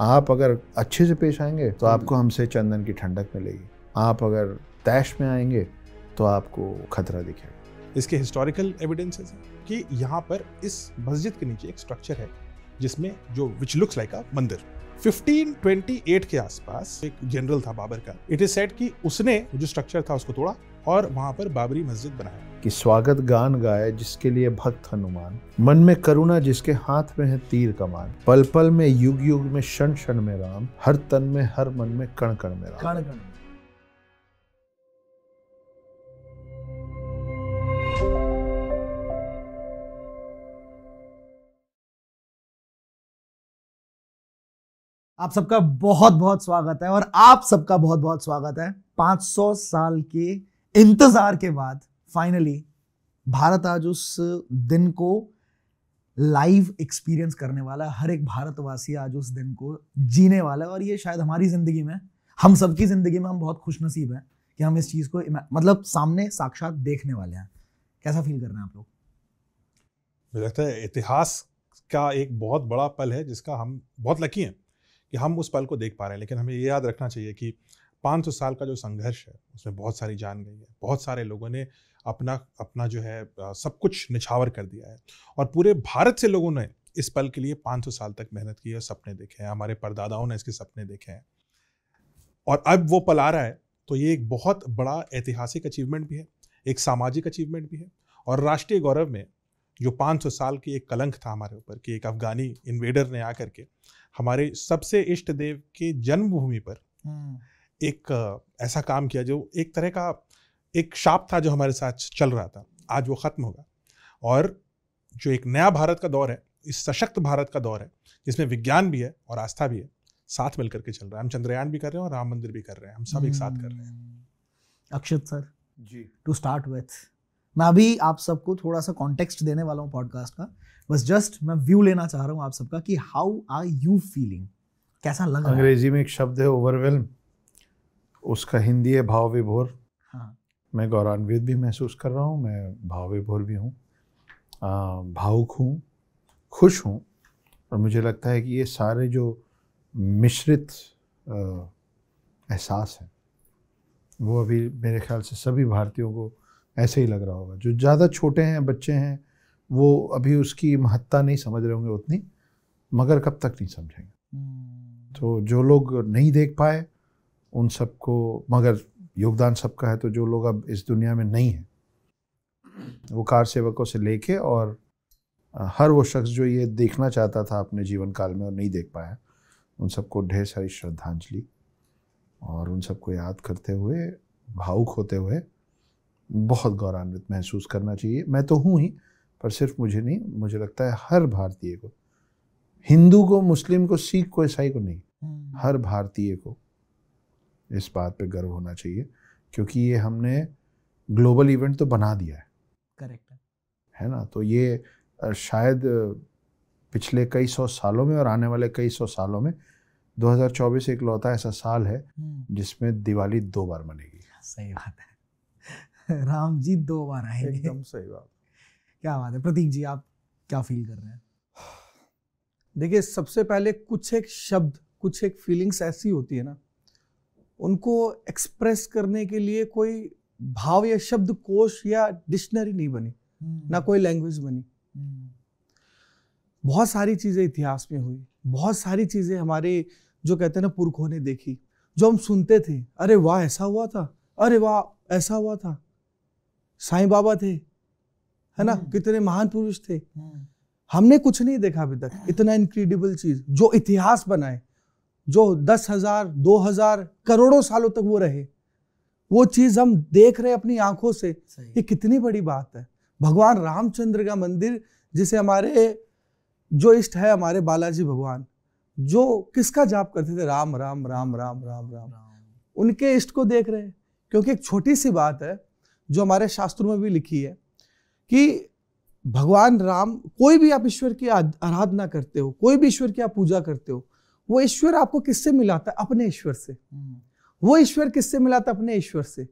आप अगर अच्छे से पेश आएंगे तो आपको हमसे चंदन की ठंडक मिलेगी आप अगर तैश में आएंगे तो आपको खतरा दिखेगा इसके हिस्टोरिकल एविडेंसेस है कि यहाँ पर इस मस्जिद के नीचे एक स्ट्रक्चर है जिसमें जो विच लुक्स लाइक अ मंदिर 1528 के आसपास एक जनरल था बाबर का इट इज सेट कि उसने जो स्ट्रक्चर था उसको तोड़ा और वहाँ पर बाबरी मस्जिद बनाया कि स्वागत गान गाए जिसके लिए भक्त हनुमान मन में करुणा जिसके हाथ में है तीर कमान पल पल में युग युग में क्षण क्षण में राम हर तन में हर मन में कण कण में राम कण कण आप सबका बहुत बहुत स्वागत है और आप सबका बहुत बहुत स्वागत है 500 साल के इंतजार के बाद फाइनली भारत आज उस दिन को लाइव एक्सपीरियंस करने वाला हर एक भारतवासी आज उस दिन को जीने वाला है और ये शायद हमारी ज़िंदगी में हम सबकी ज़िंदगी में हम बहुत खुशनसीब हैं कि हम इस चीज़ को मतलब सामने साक्षात देखने वाले हैं कैसा फील कर रहे हैं आप लोग मुझे लगता है इतिहास का एक बहुत बड़ा पल है जिसका हम बहुत लकी हैं कि हम उस पल को देख पा रहे हैं लेकिन हमें ये याद रखना चाहिए कि पाँच सौ साल का जो संघर्ष है उसमें बहुत सारी जान गई है बहुत सारे लोगों ने अपना अपना जो है सब कुछ निछावर कर दिया है और पूरे भारत से लोगों ने इस पल के लिए सौ साल तक मेहनत की है सपने देखे हैं हमारे परदादाओं ने इसके सपने देखे हैं और अब वो पल आ रहा है तो ये एक बहुत बड़ा ऐतिहासिक अचीवमेंट भी है एक सामाजिक अचीवमेंट भी है और राष्ट्रीय गौरव में जो 500 साल की एक कलंक था हमारे ऊपर कि एक अफगानी इन्वेडर ने आकर के हमारे सबसे इष्ट देव के जन्मभूमि पर हम्म। एक ऐसा काम किया जो एक तरह का एक शाप था जो हमारे साथ चल रहा था आज वो ख़त्म होगा और जो एक नया भारत का दौर है इस सशक्त भारत का दौर है जिसमें विज्ञान भी है और आस्था भी है साथ मिलकर के चल रहा है हम चंद्रयान भी कर रहे हैं और राम मंदिर भी कर रहे हैं हम सब एक साथ कर रहे हैं हम्म। Akshat sir ji to start with मैं अभी आप सबको थोड़ा सा कॉन्टेक्स्ट देने वाला हूँ पॉडकास्ट का बस जस्ट मैं व्यू लेना चाह रहा हूँ आप सबका कि हाउ आर यू फीलिंग कैसा लग रहा है अंग्रेजी में एक शब्द है ओवरवेलम उसका हिंदी है भाव विभोर हाँ। मैं गौरवान्वित भी महसूस कर रहा हूँ मैं भाव विभोर भी हूँ भावुक हूँ खुश हूँ और मुझे लगता है कि ये सारे जो मिश्रित एहसास हैं वो अभी मेरे ख्याल से सभी भारतीयों को ऐसे ही लग रहा होगा जो ज़्यादा छोटे हैं बच्चे हैं वो अभी उसकी महत्ता नहीं समझ रहे होंगे उतनी मगर कब तक नहीं समझेंगे हम्म। तो जो लोग नहीं देख पाए उन सबको मगर योगदान सबका है तो जो लोग अब इस दुनिया में नहीं है वो कार सेवकों से लेके और हर वो शख्स जो ये देखना चाहता था अपने जीवन काल में और नहीं देख पाया उन सबको ढेर सारी श्रद्धांजलि और उन सबको याद करते हुए भावुक होते हुए बहुत गौरवान्वित महसूस करना चाहिए मैं तो हूँ ही पर सिर्फ मुझे नहीं मुझे लगता है हर भारतीय को हिंदू को मुस्लिम को सिख को ईसाई को नहीं हम्म। हर भारतीय को इस बात पे गर्व होना चाहिए क्योंकि ये हमने ग्लोबल इवेंट तो बना दिया है करेक्ट है ना तो ये शायद पिछले कई सौ सालों में और आने वाले कई सौ सालों में 2024 एक लौता ऐसा साल है हम्म। जिसमें दिवाली दो बार मनेगी सही बात है राम जी दो बार आए एकदम सही बात क्या बात है प्रतीक जी आप क्या फील कर रहे हैं देखिए सबसे पहले कुछ एक शब्द कुछ एक फीलिंग्स ऐसी होती है ना उनको एक्सप्रेस करने के लिए कोई भाव या शब्द कोश या डिक्शनरी नहीं बनी हम्म। ना कोई लैंग्वेज बनी हम्म। बहुत सारी चीज़ें इतिहास में हुई बहुत सारी चीज़ें हमारे जो कहते हैं ना पुरखों ने देखी जो हम सुनते थे अरे वाह ऐसा हुआ था अरे वाह ऐसा हुआ था साईं बाबा थे है ना हम्म। कितने महान पुरुष थे हमने कुछ नहीं देखा अभी तक इतना इनक्रेडिबल चीज जो इतिहास बनाए जो दस हजार दो हजार करोड़ों सालों तक वो रहे वो चीज हम देख रहे अपनी आंखों से ये कितनी बड़ी बात है भगवान रामचंद्र का मंदिर जिसे हमारे जो इष्ट है हमारे बालाजी भगवान जो किसका जाप करते थे राम राम राम राम राम राम उनके इष्ट को देख रहे हैं क्योंकि एक छोटी सी बात है जो हमारे शास्त्रों में भी लिखी है कि भगवान राम कोई भी आप ईश्वर की आराधना करते हो कोई भी ईश्वर की आप पूजा करते हो वो ईश्वर आपको किससे मिलाता है अपने ईश्वर से हम्म। वो ईश्वर किससे मिलाता है अपने ईश्वर से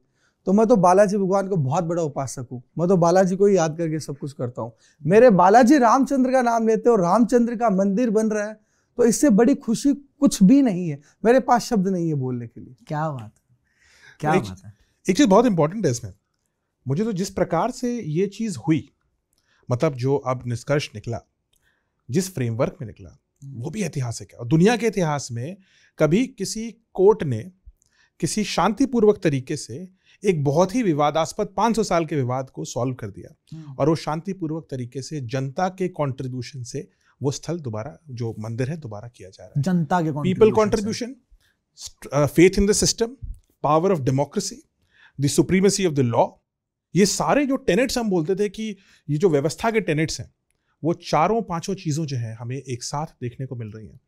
तो मैं तो बालाजी भगवान को बहुत बड़ा उपासक हूँ मैं तो बालाजी को ही याद करके सब कुछ करता हूँ मेरे बालाजी रामचंद्र का नाम लेते हो रामचंद्र का मंदिर बन रहा है तो इससे बड़ी खुशी कुछ भी नहीं है मेरे पास शब्द नहीं है बोलने के लिए क्या बात है क्या बात है एक चीज़ बहुत इंपॉर्टेंट है इसमें मुझे तो जिस प्रकार से ये चीज़ हुई मतलब जो अब निष्कर्ष निकला जिस फ्रेमवर्क में निकला वो भी ऐतिहासिक है और दुनिया के इतिहास में कभी किसी कोर्ट ने किसी शांतिपूर्वक तरीके से एक बहुत ही विवादास्पद 500 साल के विवाद को सॉल्व कर दिया हम्म। और वो शांतिपूर्वक तरीके से जनता के कंट्रीब्यूशन से वो स्थल दोबारा जो मंदिर है दोबारा किया जा रहा है जनता के people contribution faith in the system power of democracy the supremacy of the law ये सारे जो टेनेट्स हम बोलते थे कि ये जो व्यवस्था के टेनेट्स हैं वो चारों पांचों चीज़ों जो है हमें एक साथ देखने को मिल रही हैं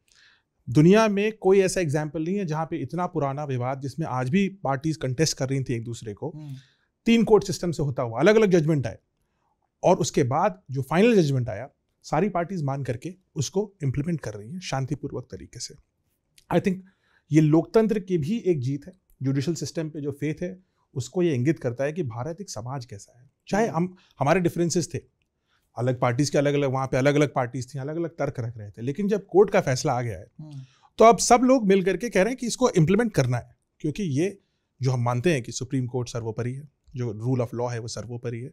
दुनिया में कोई ऐसा एग्जाम्पल नहीं है जहाँ पे इतना पुराना विवाद जिसमें आज भी पार्टीज कंटेस्ट कर रही थी एक दूसरे को हम्म। तीन कोर्ट सिस्टम से होता हुआ अलग अलग जजमेंट आए और उसके बाद जो फाइनल जजमेंट आया सारी पार्टीज मान करके उसको इम्प्लीमेंट कर रही हैं शांतिपूर्वक तरीके से आई थिंक ये लोकतंत्र की भी एक जीत है जुडिशल सिस्टम पे जो फेथ है उसको ये इंगित करता है कि भारत एक समाज कैसा है चाहे हम्म। हम हमारे डिफरेंसेस थे अलग पार्टीज के अलग अलग वहां पे अलग अलग पार्टीज थी अलग अलग तर्क रख रहे थे लेकिन जब कोर्ट का फैसला आ गया है हम्म। तो अब सब लोग मिल करके कह रहे हैं कि इसको इम्प्लीमेंट करना है क्योंकि ये जो हम मानते हैं कि सुप्रीम कोर्ट सर्वोपरि है जो रूल ऑफ लॉ है वो सर्वोपरि है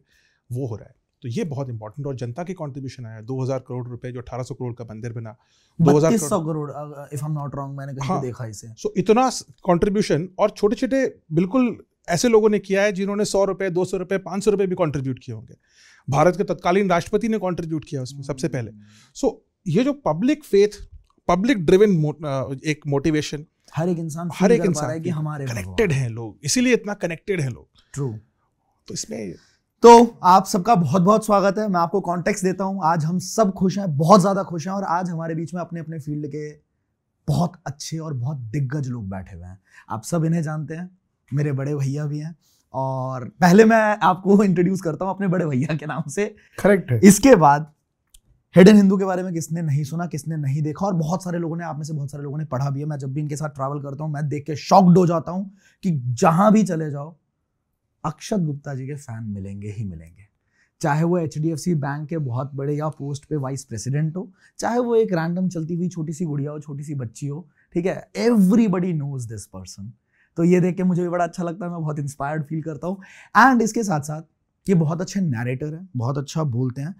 वो हो रहा है तो ये बहुत इंपॉर्टेंट और जनता के कॉन्ट्रीब्यूशन आया दो हजार करोड़ रुपए जो अठारह सौ करोड़ का मंदिर बना दो हजार crore if I am not wrong मैंने हाँ, देखा इसे सो so इतना कॉन्ट्रीब्यूशन और छोटे छोटे बिल्कुल ऐसे लोगों ने किया है जिन्होंने सौ रुपए दो सौ रुपए पांच सौ रुपए भी कॉन्ट्रीब्यूट किए होंगे भारत के तत्कालीन राष्ट्रपति ने कॉन्ट्रीब्यूट किया उसमें सबसे पहले सो ये जो पब्लिक फेथ पब्लिक ड्रिवन एक मोटिवेशन हर एक इंसान हर एक इंसान है कि हमारे कनेक्टेड हैं लोग इसीलिए इतना कनेक्टेड हैं लोग ट्रू तो इसमें तो आप सबका बहुत बहुत स्वागत है मैं आपको कॉन्टेक्स्ट देता हूं आज हम सब खुश हैं बहुत ज़्यादा खुश हैं और आज हमारे बीच में अपने अपने फील्ड के बहुत अच्छे और बहुत दिग्गज लोग बैठे हुए हैं आप सब इन्हें जानते हैं मेरे बड़े भैया भी हैं और पहले मैं आपको इंट्रोड्यूस करता हूँ अपने बड़े भैया के नाम से करेक्ट है इसके बाद हिडन हिंदू के बारे में किसने नहीं सुना किसने नहीं देखा और बहुत सारे लोगों ने आप में से बहुत सारे लोगों ने पढ़ा भी है मैं जब भी इनके साथ ट्रैवल करता हूँ मैं देख के शॉक्ड हो जाता हूँ कि जहां भी चले जाओ अक्षत गुप्ता जी के फैन मिलेंगे ही मिलेंगे चाहे वो एच बैंक के बहुत बड़े या पोस्ट पे वाइस प्रेसिडेंट हो चाहे वो एक रैंडम चलती हुई छोटी सी गुड़िया हो छोटी सी बच्ची हो ठीक है एवरीबडी नोज दिस पर्सन तो ये देख के मुझे भी बड़ा अच्छा लगता है मैं बहुत इंस्पायर्ड फील करता हूँ एंड इसके साथ साथ ये बहुत अच्छे नैरेटर हैं बहुत अच्छा बोलते हैं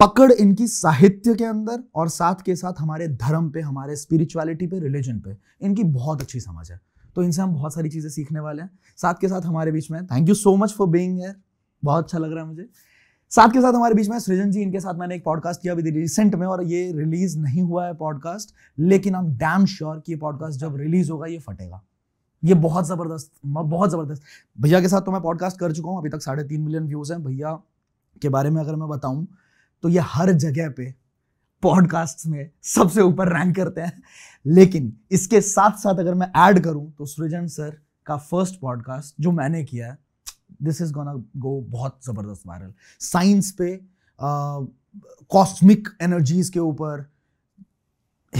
पकड़ इनकी साहित्य के अंदर और साथ के साथ हमारे धर्म पे हमारे स्पिरिचुअलिटी पे रिलीजन पे इनकी बहुत अच्छी समझ है तो इनसे हम बहुत सारी चीज़ें सीखने वाले हैं साथ के साथ हमारे बीच में thank you so much for being here बहुत अच्छा लग रहा है मुझे साथ के साथ हमारे बीच में सृजन जी इनके साथ मैंने एक पॉडकास्ट किया अभी रिसेंट में और ये रिलीज नहीं हुआ है पॉडकास्ट लेकिन आई एम डैम श्योर कि ये पॉडकास्ट जब रिलीज होगा ये फटेगा ये बहुत ज़बरदस्त बहुत ज़बरदस्त भैया के साथ तो मैं पॉडकास्ट कर चुका हूँ अभी तक साढ़े तीन मिलियन व्यूज़ हैं भैया के बारे में अगर मैं बताऊँ तो ये हर जगह पे पॉडकास्ट में सबसे ऊपर रैंक करते हैं लेकिन इसके साथ साथ अगर मैं ऐड करूं तो सृजन सर का फर्स्ट पॉडकास्ट जो मैंने किया है दिस इज गोना गो बहुत ज़बरदस्त वायरल साइंस पे कॉस्मिक एनर्जीज के ऊपर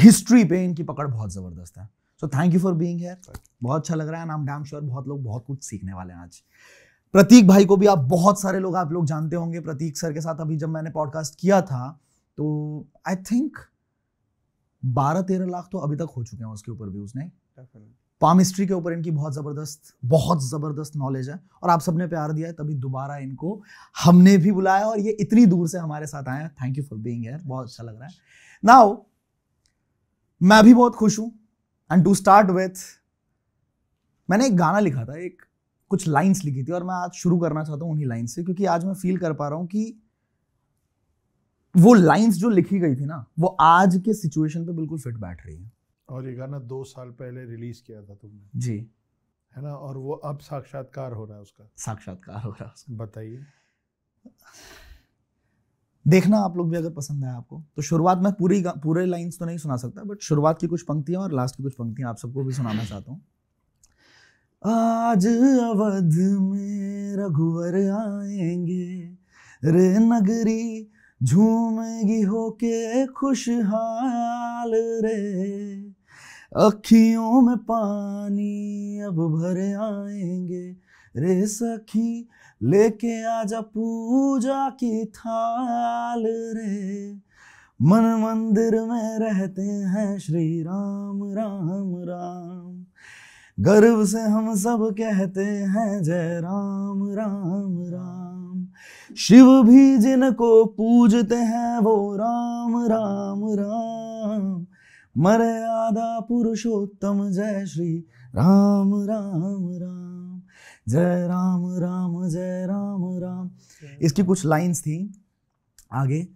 हिस्ट्री पे इनकी पकड़ बहुत ज़बरदस्त है so thank you for being here बहुत अच्छा लग रहा है नाम डैम श्योर बहुत लोग बहुत कुछ सीखने वाले हैं आज प्रतीक भाई को भी आप बहुत सारे लोग आप लोग जानते होंगे प्रतीक सर के साथ अभी जब मैंने पॉडकास्ट किया था तो आई थिंक बारह तेरह लाख तो अभी तक हो चुके हैं उसके ऊपर व्यूज नहीं पामिस्ट्री के ऊपर इनकी बहुत ज़बरदस्त बहुत ज़बरदस्त नॉलेज है और आप सबने प्यार दिया है तभी दोबारा इनको हमने भी बुलाया और ये इतनी दूर से हमारे साथ आए हैं thank you for being here बहुत अच्छा लग रहा है नाउ मैं भी बहुत खुश हूं एंड टू स्टार्ट विथ मैंने एक गाना लिखा था एक कुछ लाइंस लिखी थी और मैं आज शुरू करना चाहता हूँ उन्हीं लाइन्स से क्योंकि आज मैं फील कर पा रहा हूँ कि वो लाइंस जो लिखी गई थी ना वो आज के सिचुएशन पे बिल्कुल फिट बैठ रही है और ये गाना दो साल पहले रिलीज किया था तुमने जी है ना और वो अब साक्षात्कार हो रहा है उसका साक्षात्कार हो रहा है बताइए देखना आप लोग भी अगर पसंद आया आपको तो शुरुआत में पूरी पूरे लाइन तो नहीं सुना सकता बट शुरुआत की कुछ पंक्तियां और लास्ट की कुछ पंक्तियां आप सबको भी सुनाना चाहता हूँ आज अवध में रघुवर आएंगे रे नगरी झूमेगी होके खुशहाल रे अखियों में पानी अब भर आएंगे रे सखी लेके आजा पूजा की थाल रे मन मंदिर में रहते हैं श्री राम राम राम गर्व से हम सब कहते हैं जय राम राम राम शिव भी जिनको पूजते हैं वो राम राम राम मर्यादा पुरुषोत्तम जय श्री राम राम राम जय राम राम जय राम राम इसकी कुछ लाइंस थी आगे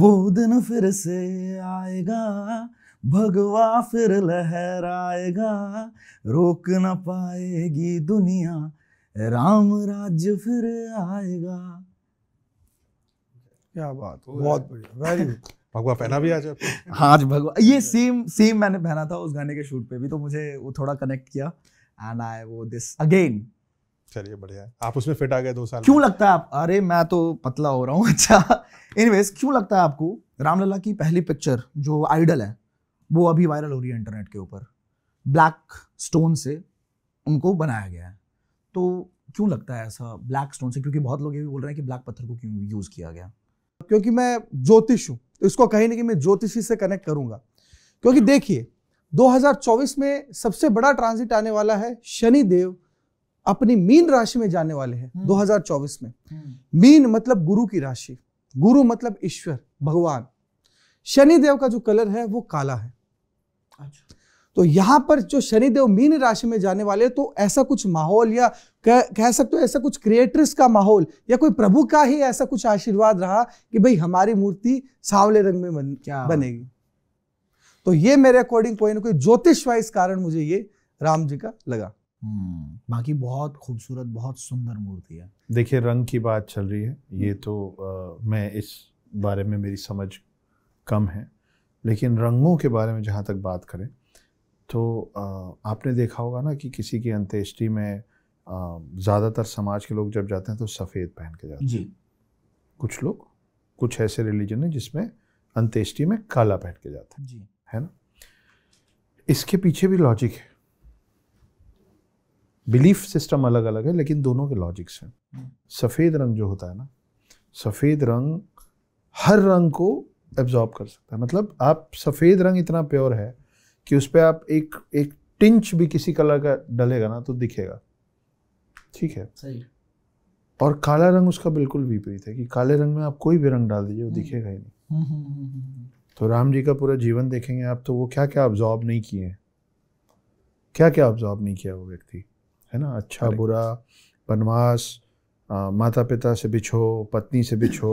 वो दिन फिर से आएगा भगवा फिर लहराएगा रोक न पाएगी दुनिया राम राज्य फिर आएगा क्या बात बहुत बढ़िया वेरी गुड भगवा पहना भी हाँ, आज हाँ जी भगवा ये सेम सेम मैंने पहना था उस गाने के शूट पे भी तो मुझे वो थोड़ा कनेक्ट किया एंड आई वो दिस अगेन चलिए बढ़िया आप उसमें फिट आ गए दो साल क्यों लगता है आप अरे मैं तो पतला हो रहा हूँ अच्छा एनीवेज क्यों लगता है आपको रामलला की पहली पिक्चर जो आइडल है वो अभी वायरल हो रही है इंटरनेट के ऊपर ब्लैक स्टोन से उनको बनाया गया है तो क्यों लगता है ऐसा ब्लैक स्टोन से क्योंकि बहुत लोग ये भी बोल रहे हैं कि ब्लैक पत्थर को क्यों यूज़ किया गया क्योंकि मैं ज्योतिष हूँ तो इसको कहीं नहीं कि मैं ज्योतिषी से कनेक्ट करूंगा क्योंकि देखिए 2024 में सबसे बड़ा ट्रांजिट आने वाला है शनि देव अपनी मीन राशि में जाने वाले हैं 2024 हम्म। में हम्म। मीन मतलब गुरु की राशि गुरु मतलब ईश्वर भगवान शनि देव का जो कलर है वो काला है अच्छा। तो यहां पर जो शनिदेव मीन राशि में जाने वाले तो ऐसा कुछ माहौल या कह, कह सकते हो ऐसा कुछ क्रिएटर्स का माहौल या कोई प्रभु का ही ऐसा कुछ आशीर्वाद रहा कि भाई हमारी मूर्ति सावले रंग में बन, बनेगी तो ये मेरे अकॉर्डिंग कोई ना कोई ज्योतिष वाइज कारण मुझे ये राम जी का लगा हम्म। बाकी बहुत खूबसूरत बहुत सुंदर मूर्ति है देखिए रंग की बात चल रही है हम्म। ये तो आ, मैं इस बारे में मेरी समझ कम है लेकिन रंगों के बारे में जहाँ तक बात करें तो आ, आपने देखा होगा ना कि किसी की अंत्येष्टि में ज़्यादातर समाज के लोग जब जाते हैं तो सफ़ेद पहन के जाते हैं जी कुछ लोग कुछ ऐसे रिलीजन है जिसमें अंत्येष्टि में काला पहन के जाते हैं जी है ना इसके पीछे भी लॉजिक है बिलीफ सिस्टम अलग अलग है लेकिन दोनों के लॉजिक्स हैं हम्म। सफ़ेद रंग जो होता है ना सफ़ेद रंग हर रंग को एब्जॉर्ब कर सकता है मतलब आप सफ़ेद रंग इतना प्योर है कि उस पर आप एक एक टिंच भी किसी कलर का डलेगा ना तो दिखेगा ठीक है सही और काला रंग उसका बिल्कुल विपरीत है कि काले रंग में आप कोई भी रंग डाल दीजिए वो हम्म। दिखेगा ही नहीं हम्म, तो राम जी का पूरा जीवन देखेंगे आप तो वो क्या क्या ऑब्जॉर्ब नहीं किए हैं क्या क्या ऑब्जॉर्ब नहीं किया वो व्यक्ति है ना अच्छा बुरा बनवास माता पिता से बिछो पत्नी से बिछो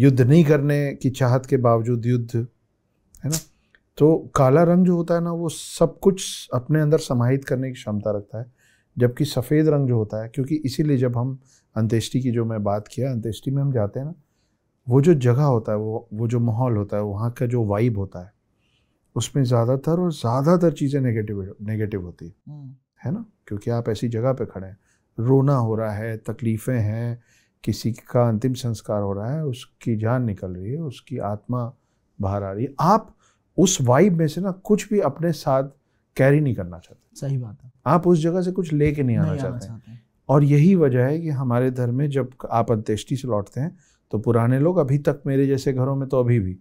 युद्ध नहीं करने की चाहत के बावजूद युद्ध है ना तो काला रंग जो होता है ना वो सब कुछ अपने अंदर समाहित करने की क्षमता रखता है जबकि सफ़ेद रंग जो होता है क्योंकि इसीलिए जब हम अंत्येष्टि की जो मैं बात किया अंत्येष्टि में हम जाते हैं ना वो जो जगह होता है वो वो जो माहौल होता है वहाँ का जो वाइब होता है उसमें ज़्यादातर और ज़्यादातर चीज़ें नेगेटिव नेगेटिव होती है हम्म। है ना क्योंकि आप ऐसी जगह पे खड़े हैं रोना हो रहा है तकलीफ़ें हैं किसी का अंतिम संस्कार हो रहा है उसकी जान निकल रही है उसकी आत्मा बाहर आ रही है आप उस वाइब में से ना कुछ भी अपने साथ कैरी नहीं करना चाहते सही बात है आप उस जगह से कुछ लेके नहीं आना चाहते, आना चाहते। और यही वजह है कि हमारे घर में जब आप अंत्येष्टि से लौटते हैं तो पुराने लोग अभी तक मेरे जैसे घरों में तो अभी भी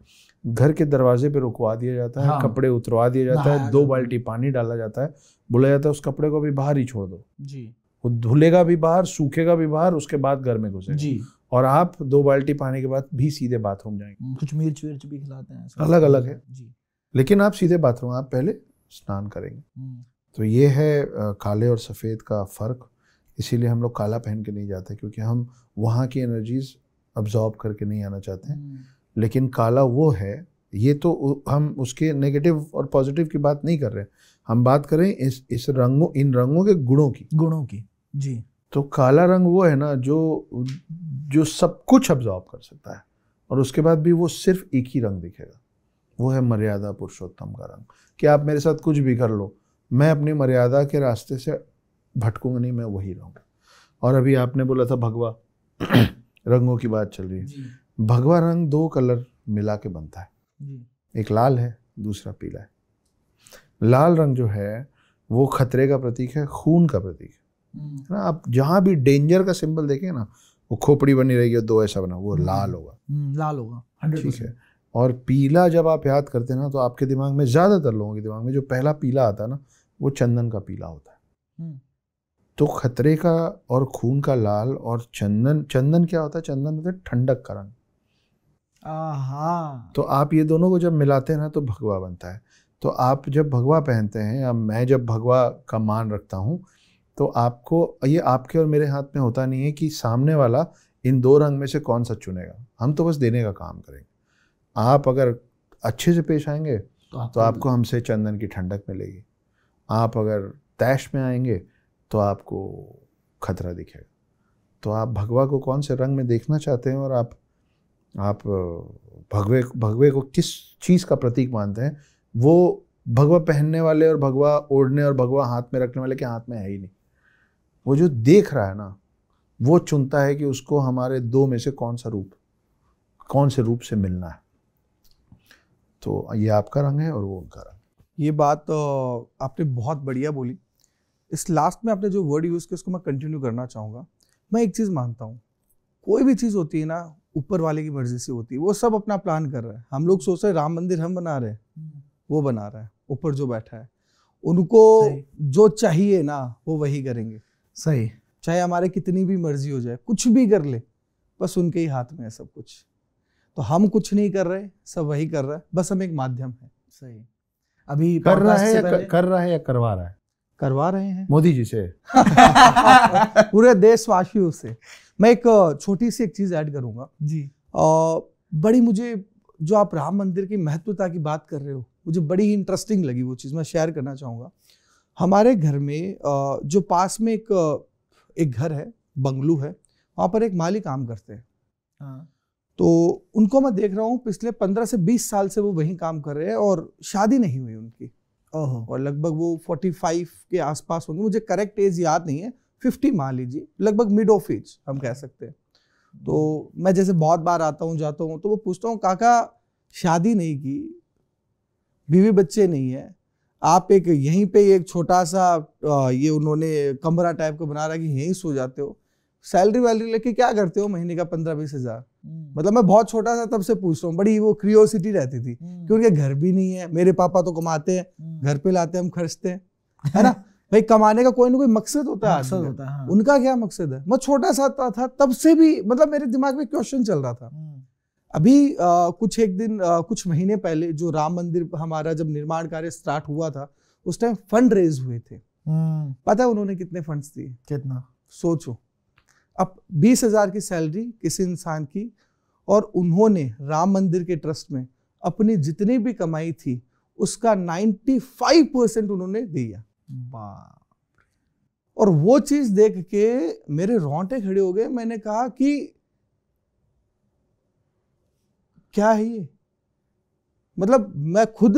घर के दरवाजे पे रुकवा दिया जाता है हाँ। कपड़े उतरवा दिया जाता है दो बाल्टी पानी डाला जाता है बोला जाता है उस कपड़े को भी बाहर ही छोड़ दो जी वो धुलेगा भी बाहर सूखेगा भी बाहर उसके बाद घर में घुसे जी और आप दो बाल्टी पानी के बाद भी सीधे बाथरूम जाएंगे कुछ मिर्च विर्च भी खिलाते हैं अलग अलग है जी लेकिन आप सीधे बाथरूम आप पहले स्नान करेंगे हम्म। तो ये है काले और सफ़ेद का फ़र्क इसीलिए हम लोग काला पहन के नहीं जाते क्योंकि हम वहाँ की एनर्जीज़ अब्जॉर्ब करके नहीं आना चाहते हैं हम्म। लेकिन काला वो है ये तो हम उसके नेगेटिव और पॉजिटिव की बात नहीं कर रहे हैं हम बात करें इस इस रंगों इन रंगों के गुणों की गुणों की जी तो काला रंग वो है ना जो जो सब कुछ अब्जॉर्ब कर सकता है और उसके बाद भी वो सिर्फ एक ही रंग दिखेगा वो है मर्यादा पुरुषोत्तम का रंग कि आप मेरे साथ कुछ भी कर लो मैं अपनी मर्यादा के रास्ते से भटकूंगा नहीं मैं वही रहूँगा और अभी आपने बोला था भगवा रंगों की बात चल रही है भगवा रंग दो कलर मिला के बनता है एक लाल है दूसरा पीला है लाल रंग जो है वो खतरे का प्रतीक है खून का प्रतीक है हम्म। ना आप जहाँ भी डेंजर का सिंबल देखें ना वो खोपड़ी बनी रहेगी और दो ऐसा बना वो हम्म। लाल होगा हम्म, लाल होगा ठीक है और पीला जब आप याद करते हैं ना तो आपके दिमाग में ज़्यादातर लोगों के दिमाग में जो पहला पीला आता है ना वो चंदन का पीला होता है तो खतरे का और खून का लाल और चंदन चंदन क्या होता है चंदन होता है ठंडक का रंग तो आप ये दोनों को जब मिलाते हैं ना तो भगवा बनता है तो आप जब भगवा पहनते हैं या मैं जब भगवा का मान रखता हूँ तो आपको ये आपके और मेरे हाथ में होता नहीं है कि सामने वाला इन दो रंग में से कौन सा चुनेगा हम तो बस देने का काम करेंगे आप अगर अच्छे से पेश आएंगे तो, आप तो आपको हमसे चंदन की ठंडक मिलेगी आप अगर तैश में आएंगे तो आपको खतरा दिखेगा तो आप भगवा को कौन से रंग में देखना चाहते हैं और आप आप भगवे भगवे को किस चीज़ का प्रतीक मानते हैं वो भगवा पहनने वाले और भगवा ओढ़ने और भगवा हाथ में रखने वाले के हाथ में है ही नहीं वो जो देख रहा है ना वो चुनता है कि उसको हमारे दो में से कौन सा रूप कौन से रूप से मिलना है तो ये आपका रंग है और वो उनका रंग ये बात आपने बहुत बढ़िया बोली इस लास्ट में आपने जो वर्ड यूज़ किया उसको मैं कंटिन्यू करना चाहूँगा मैं एक चीज़ मानता हूँ कोई भी चीज़ होती है ना ऊपर वाले की मर्जी से होती है वो सब अपना प्लान कर रहा है हम लोग सोच रहे राम मंदिर हम बना रहे हैं वो बना रहा है ऊपर जो बैठा है उनको जो चाहिए ना वो वही करेंगे सही चाहे हमारे कितनी भी मर्जी हो जाए कुछ भी कर ले बस उनके ही हाथ में है सब कुछ तो हम कुछ नहीं कर रहे सब वही कर रहा है बस हम एक माध्यम है सही अभी कर रहा है या कर, रहा है या करवा रहा है करवा रहे हैं मोदी जी से पूरे देशवासियों से मैं एक छोटी सी एक चीज ऐड करूंगा जी आ, बड़ी मुझे जो आप राम मंदिर की महत्वता की बात कर रहे हो मुझे बड़ी ही इंटरेस्टिंग लगी वो चीज़ मैं शेयर करना चाहूँगा हमारे घर में जो पास में एक एक घर है बंगलू है वहाँ पर एक माली काम करते हैं हाँ। तो उनको मैं देख रहा हूँ पिछले पंद्रह से बीस साल से वो वहीं काम कर रहे हैं और शादी नहीं हुई उनकी और लगभग वो फोर्टी फाइव के आसपास होंगे मुझे करेक्ट एज याद नहीं है फिफ्टी मान लीजिए लगभग मिड ऑफ एज हम कह सकते हैं तो मैं जैसे बहुत बार आता हूँ जाता हूँ तो वो पूछता हूँ काका शादी नहीं की बीवी बच्चे नहीं है आप एक यहीं पे एक छोटा सा ये उन्होंने कमरा टाइप का बना रहा कि यहीं सो जाते हो सैलरी वैलरी लेके क्या करते हो महीने का पंद्रह बीस हजार हम्म। मतलब मैं बहुत छोटा सा तब से पूछ रहा हूँ बड़ी वो क्रियोसिटी रहती थी हम्म। कि उनके घर भी नहीं है मेरे पापा तो कमाते हैं हम्म। घर पे लाते हैं हम खर्चते हैं है ना भाई कमाने का कोई ना कोई मकसद होता है मकसद होता है हाँ। उनका क्या मकसद है मैं छोटा सा था तब से भी मतलब मेरे दिमाग में क्वेश्चन चल रहा था अभी आ, कुछ एक दिन आ, कुछ महीने पहले जो राम मंदिर हमारा जब निर्माण कार्य स्टार्ट हुआ था उस टाइम फंड रेज हुए थे हम्म। पता है उन्होंने कितने फंड्स दिए कितना सोचो अब बीस हजार की सैलरी किसी इंसान की और उन्होंने राम मंदिर के ट्रस्ट में अपनी जितनी भी कमाई थी उसका 95 परसेंट उन्होंने दिया और वो चीज देख के मेरे रोंटे खड़े हो गए मैंने कहा कि क्या है ये मतलब मैं खुद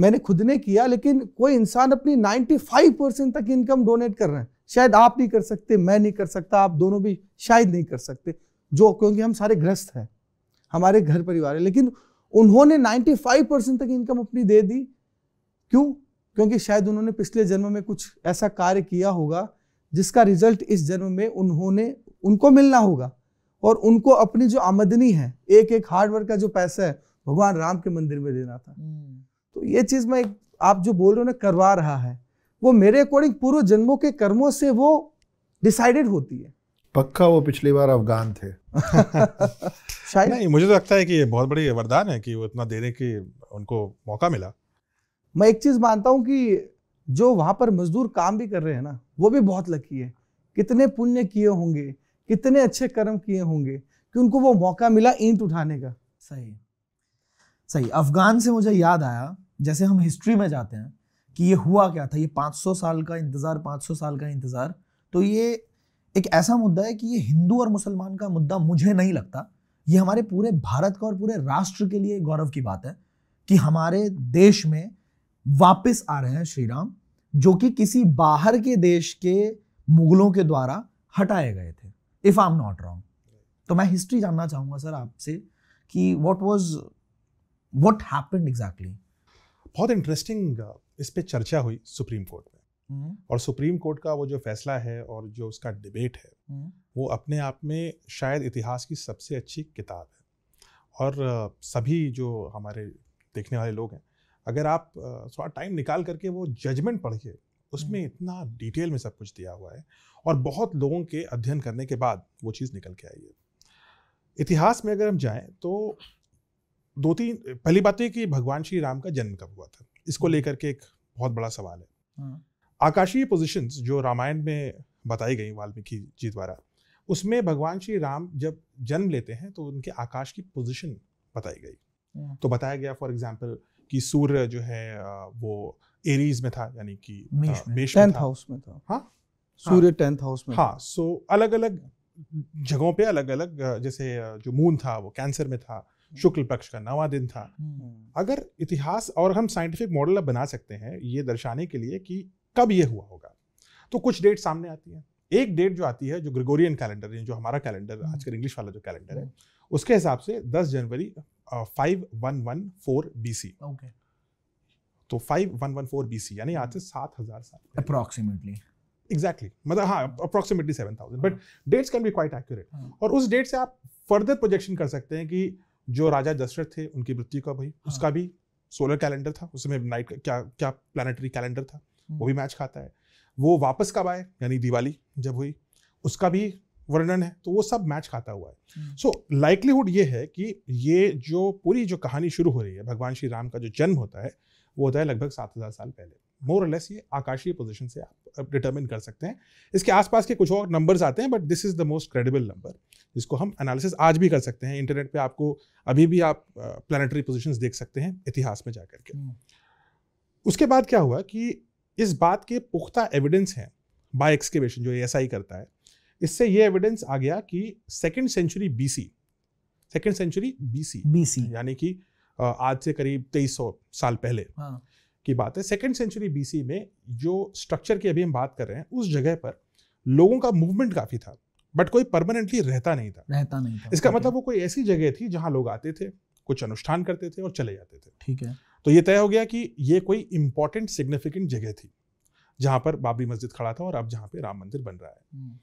मैंने खुद ने किया लेकिन कोई इंसान अपनी 95 परसेंट तक इनकम डोनेट कर रहे हैं शायद आप नहीं कर सकते मैं नहीं कर सकता आप दोनों भी शायद नहीं कर सकते जो क्योंकि हम सारे ग्रस्त हैं हमारे घर परिवार है लेकिन उन्होंने 95 परसेंट तक इनकम अपनी दे दी क्यों क्योंकि शायद उन्होंने पिछले जन्म में कुछ ऐसा कार्य किया होगा जिसका रिजल्ट इस जन्म में उन्होंने उनको मिलना होगा और उनको अपनी जो आमदनी है एक एक हार्डवर्क का जो पैसा है भगवान राम के मंदिर में देना था हम्म। तो ये चीज मैं आप जो बोल रहे हो ना करवा रहा है वो मेरे अकॉर्डिंग पूर्व जन्मों के कर्मों से वो डिसाइडेड होती है पक्का वो पिछली बार अफगान थे शायद नहीं मुझे तो लगता है कि ये बहुत बड़ी वरदान है कि वो इतना देने की उनको मौका मिला मैं एक चीज मानता हूँ कि जो वहां पर मजदूर काम भी कर रहे हैं ना वो भी बहुत लकी है कितने पुण्य किए होंगे कितने अच्छे कर्म किए होंगे कि उनको वो मौका मिला ईंट उठाने का सही सही अफगान से मुझे याद आया जैसे हम हिस्ट्री में जाते हैं कि ये हुआ क्या था ये 500 साल का इंतज़ार 500 साल का इंतज़ार तो ये एक ऐसा मुद्दा है कि ये हिंदू और मुसलमान का मुद्दा मुझे नहीं लगता ये हमारे पूरे भारत का और पूरे राष्ट्र के लिए गौरव की बात है कि हमारे देश में वापस आ रहे हैं श्री राम जो कि किसी बाहर के देश के मुगलों के द्वारा हटाए गए थे if I am not wrong तो मैं हिस्ट्री जानना चाहूंगा सर आपसे कि what was what happened exactly बहुत इंटरेस्टिंग uh, इस पर चर्चा हुई सुप्रीम कोर्ट में हम्म। और सुप्रीम कोर्ट का वो जो फैसला है और जो उसका डिबेट है हम्म। वो अपने आप में शायद इतिहास की सबसे अच्छी किताब है और uh, सभी जो हमारे देखने वाले लोग हैं अगर आप uh, थोड़ा टाइम निकाल करके वो जजमेंट पढ़िए उसमें हम्म। इतना डिटेल में सब कुछ दिया हुआ है और बहुत लोगों के अध्ययन करने के बाद वो चीज़ निकल के आई है इतिहास में अगर हम जाएं तो दो तीन पहली बात तो यह कि भगवान श्री राम का जन्म कब हुआ था इसको हम्म। लेकर के एक बहुत बड़ा सवाल है हाँ। आकाशीय पोजीशंस जो रामायण में बताई गई वाल्मीकि जी द्वारा उसमें भगवान श्री राम जब जन्म लेते हैं तो उनके आकाश की पोजिशन बताई गई हाँ। तो बताया गया फॉर एग्जाम्पल कि सूर्य जो है वो एरीज में था यानी कि हाँ? सूर्य टेंथ हाउस में हाँ सो अलग अलग जगहों पे अलग अलग जैसे जो मून था वो कैंसर में था हम्म। शुक्ल पक्ष का नवा दिन था हम्म। अगर इतिहास और हम साइंटिफिक मॉडल अब बना सकते हैं ये दर्शाने के लिए कि कब ये हुआ होगा तो कुछ डेट सामने आती है एक डेट जो आती है जो ग्रिगोरियन कैलेंडर जो हमारा कैलेंडर हम्म। आजकल इंग्लिश वाला जो कैलेंडर है उसके हिसाब से 10 जनवरी five one one four B C तो five one one four B C यानी आज से सात हजार साल अप्रॉक्सीमेटली एग्जैक्टली मतलब हाँ approximately seven thousand but dates can be quite accurate और उस डेट से आप फर्दर प्रोजेक्शन कर सकते हैं कि जो राजा दशरथ थे उनकी मृत्यु कब हुई हाँ। उसका भी सोलर कैलेंडर था उसमें नाइट क्या क्या प्लानिटरी कैलेंडर था हाँ। वो भी मैच खाता है वो वापस कब आए यानी दिवाली जब हुई उसका भी वर्णन है तो वो सब मैच खाता हुआ है सो हाँ। लाइकलीहुड ये है कि ये जो पूरी जो कहानी शुरू हो रही है भगवान श्री राम का जो जन्म होता है वो होता है लगभग सात हज़ार साल पहले मोर लेस ये आकाशीय पोजिशन से आप डिटर्मिन कर सकते हैं इसके आसपास के कुछ और नंबर्स आते हैं but this is the most credible number जिसको हम एनालिसिस आज भी कर सकते हैं इंटरनेट पे आपको अभी भी आप प्लानटरी पोजिशन देख सकते हैं इतिहास में जा के हम्म। उसके बाद क्या हुआ कि इस बात के पुख्ता एविडेंस हैं बाय एक्सकेवेशन जो एस करता है इससे ये एविडेंस आ गया कि second century B C second century B C B C यानी कि आज से करीब सौ साल पहले हाँ. की बात है सेकेंड सेंचुरी बीसी में जो स्ट्रक्चर की अभी हम बात कर रहे हैं उस जगह पर लोगों का मूवमेंट काफ़ी था बट कोई परमानेंटली रहता नहीं था रहता नहीं था इसका मतलब वो कोई ऐसी जगह थी जहां लोग आते थे कुछ अनुष्ठान करते थे और चले जाते थे ठीक है तो ये तय हो गया कि ये कोई इंपॉर्टेंट सिग्निफिकेंट जगह थी जहां पर बाबरी मस्जिद खड़ा था और अब जहां पे राम मंदिर बन रहा है हम्म।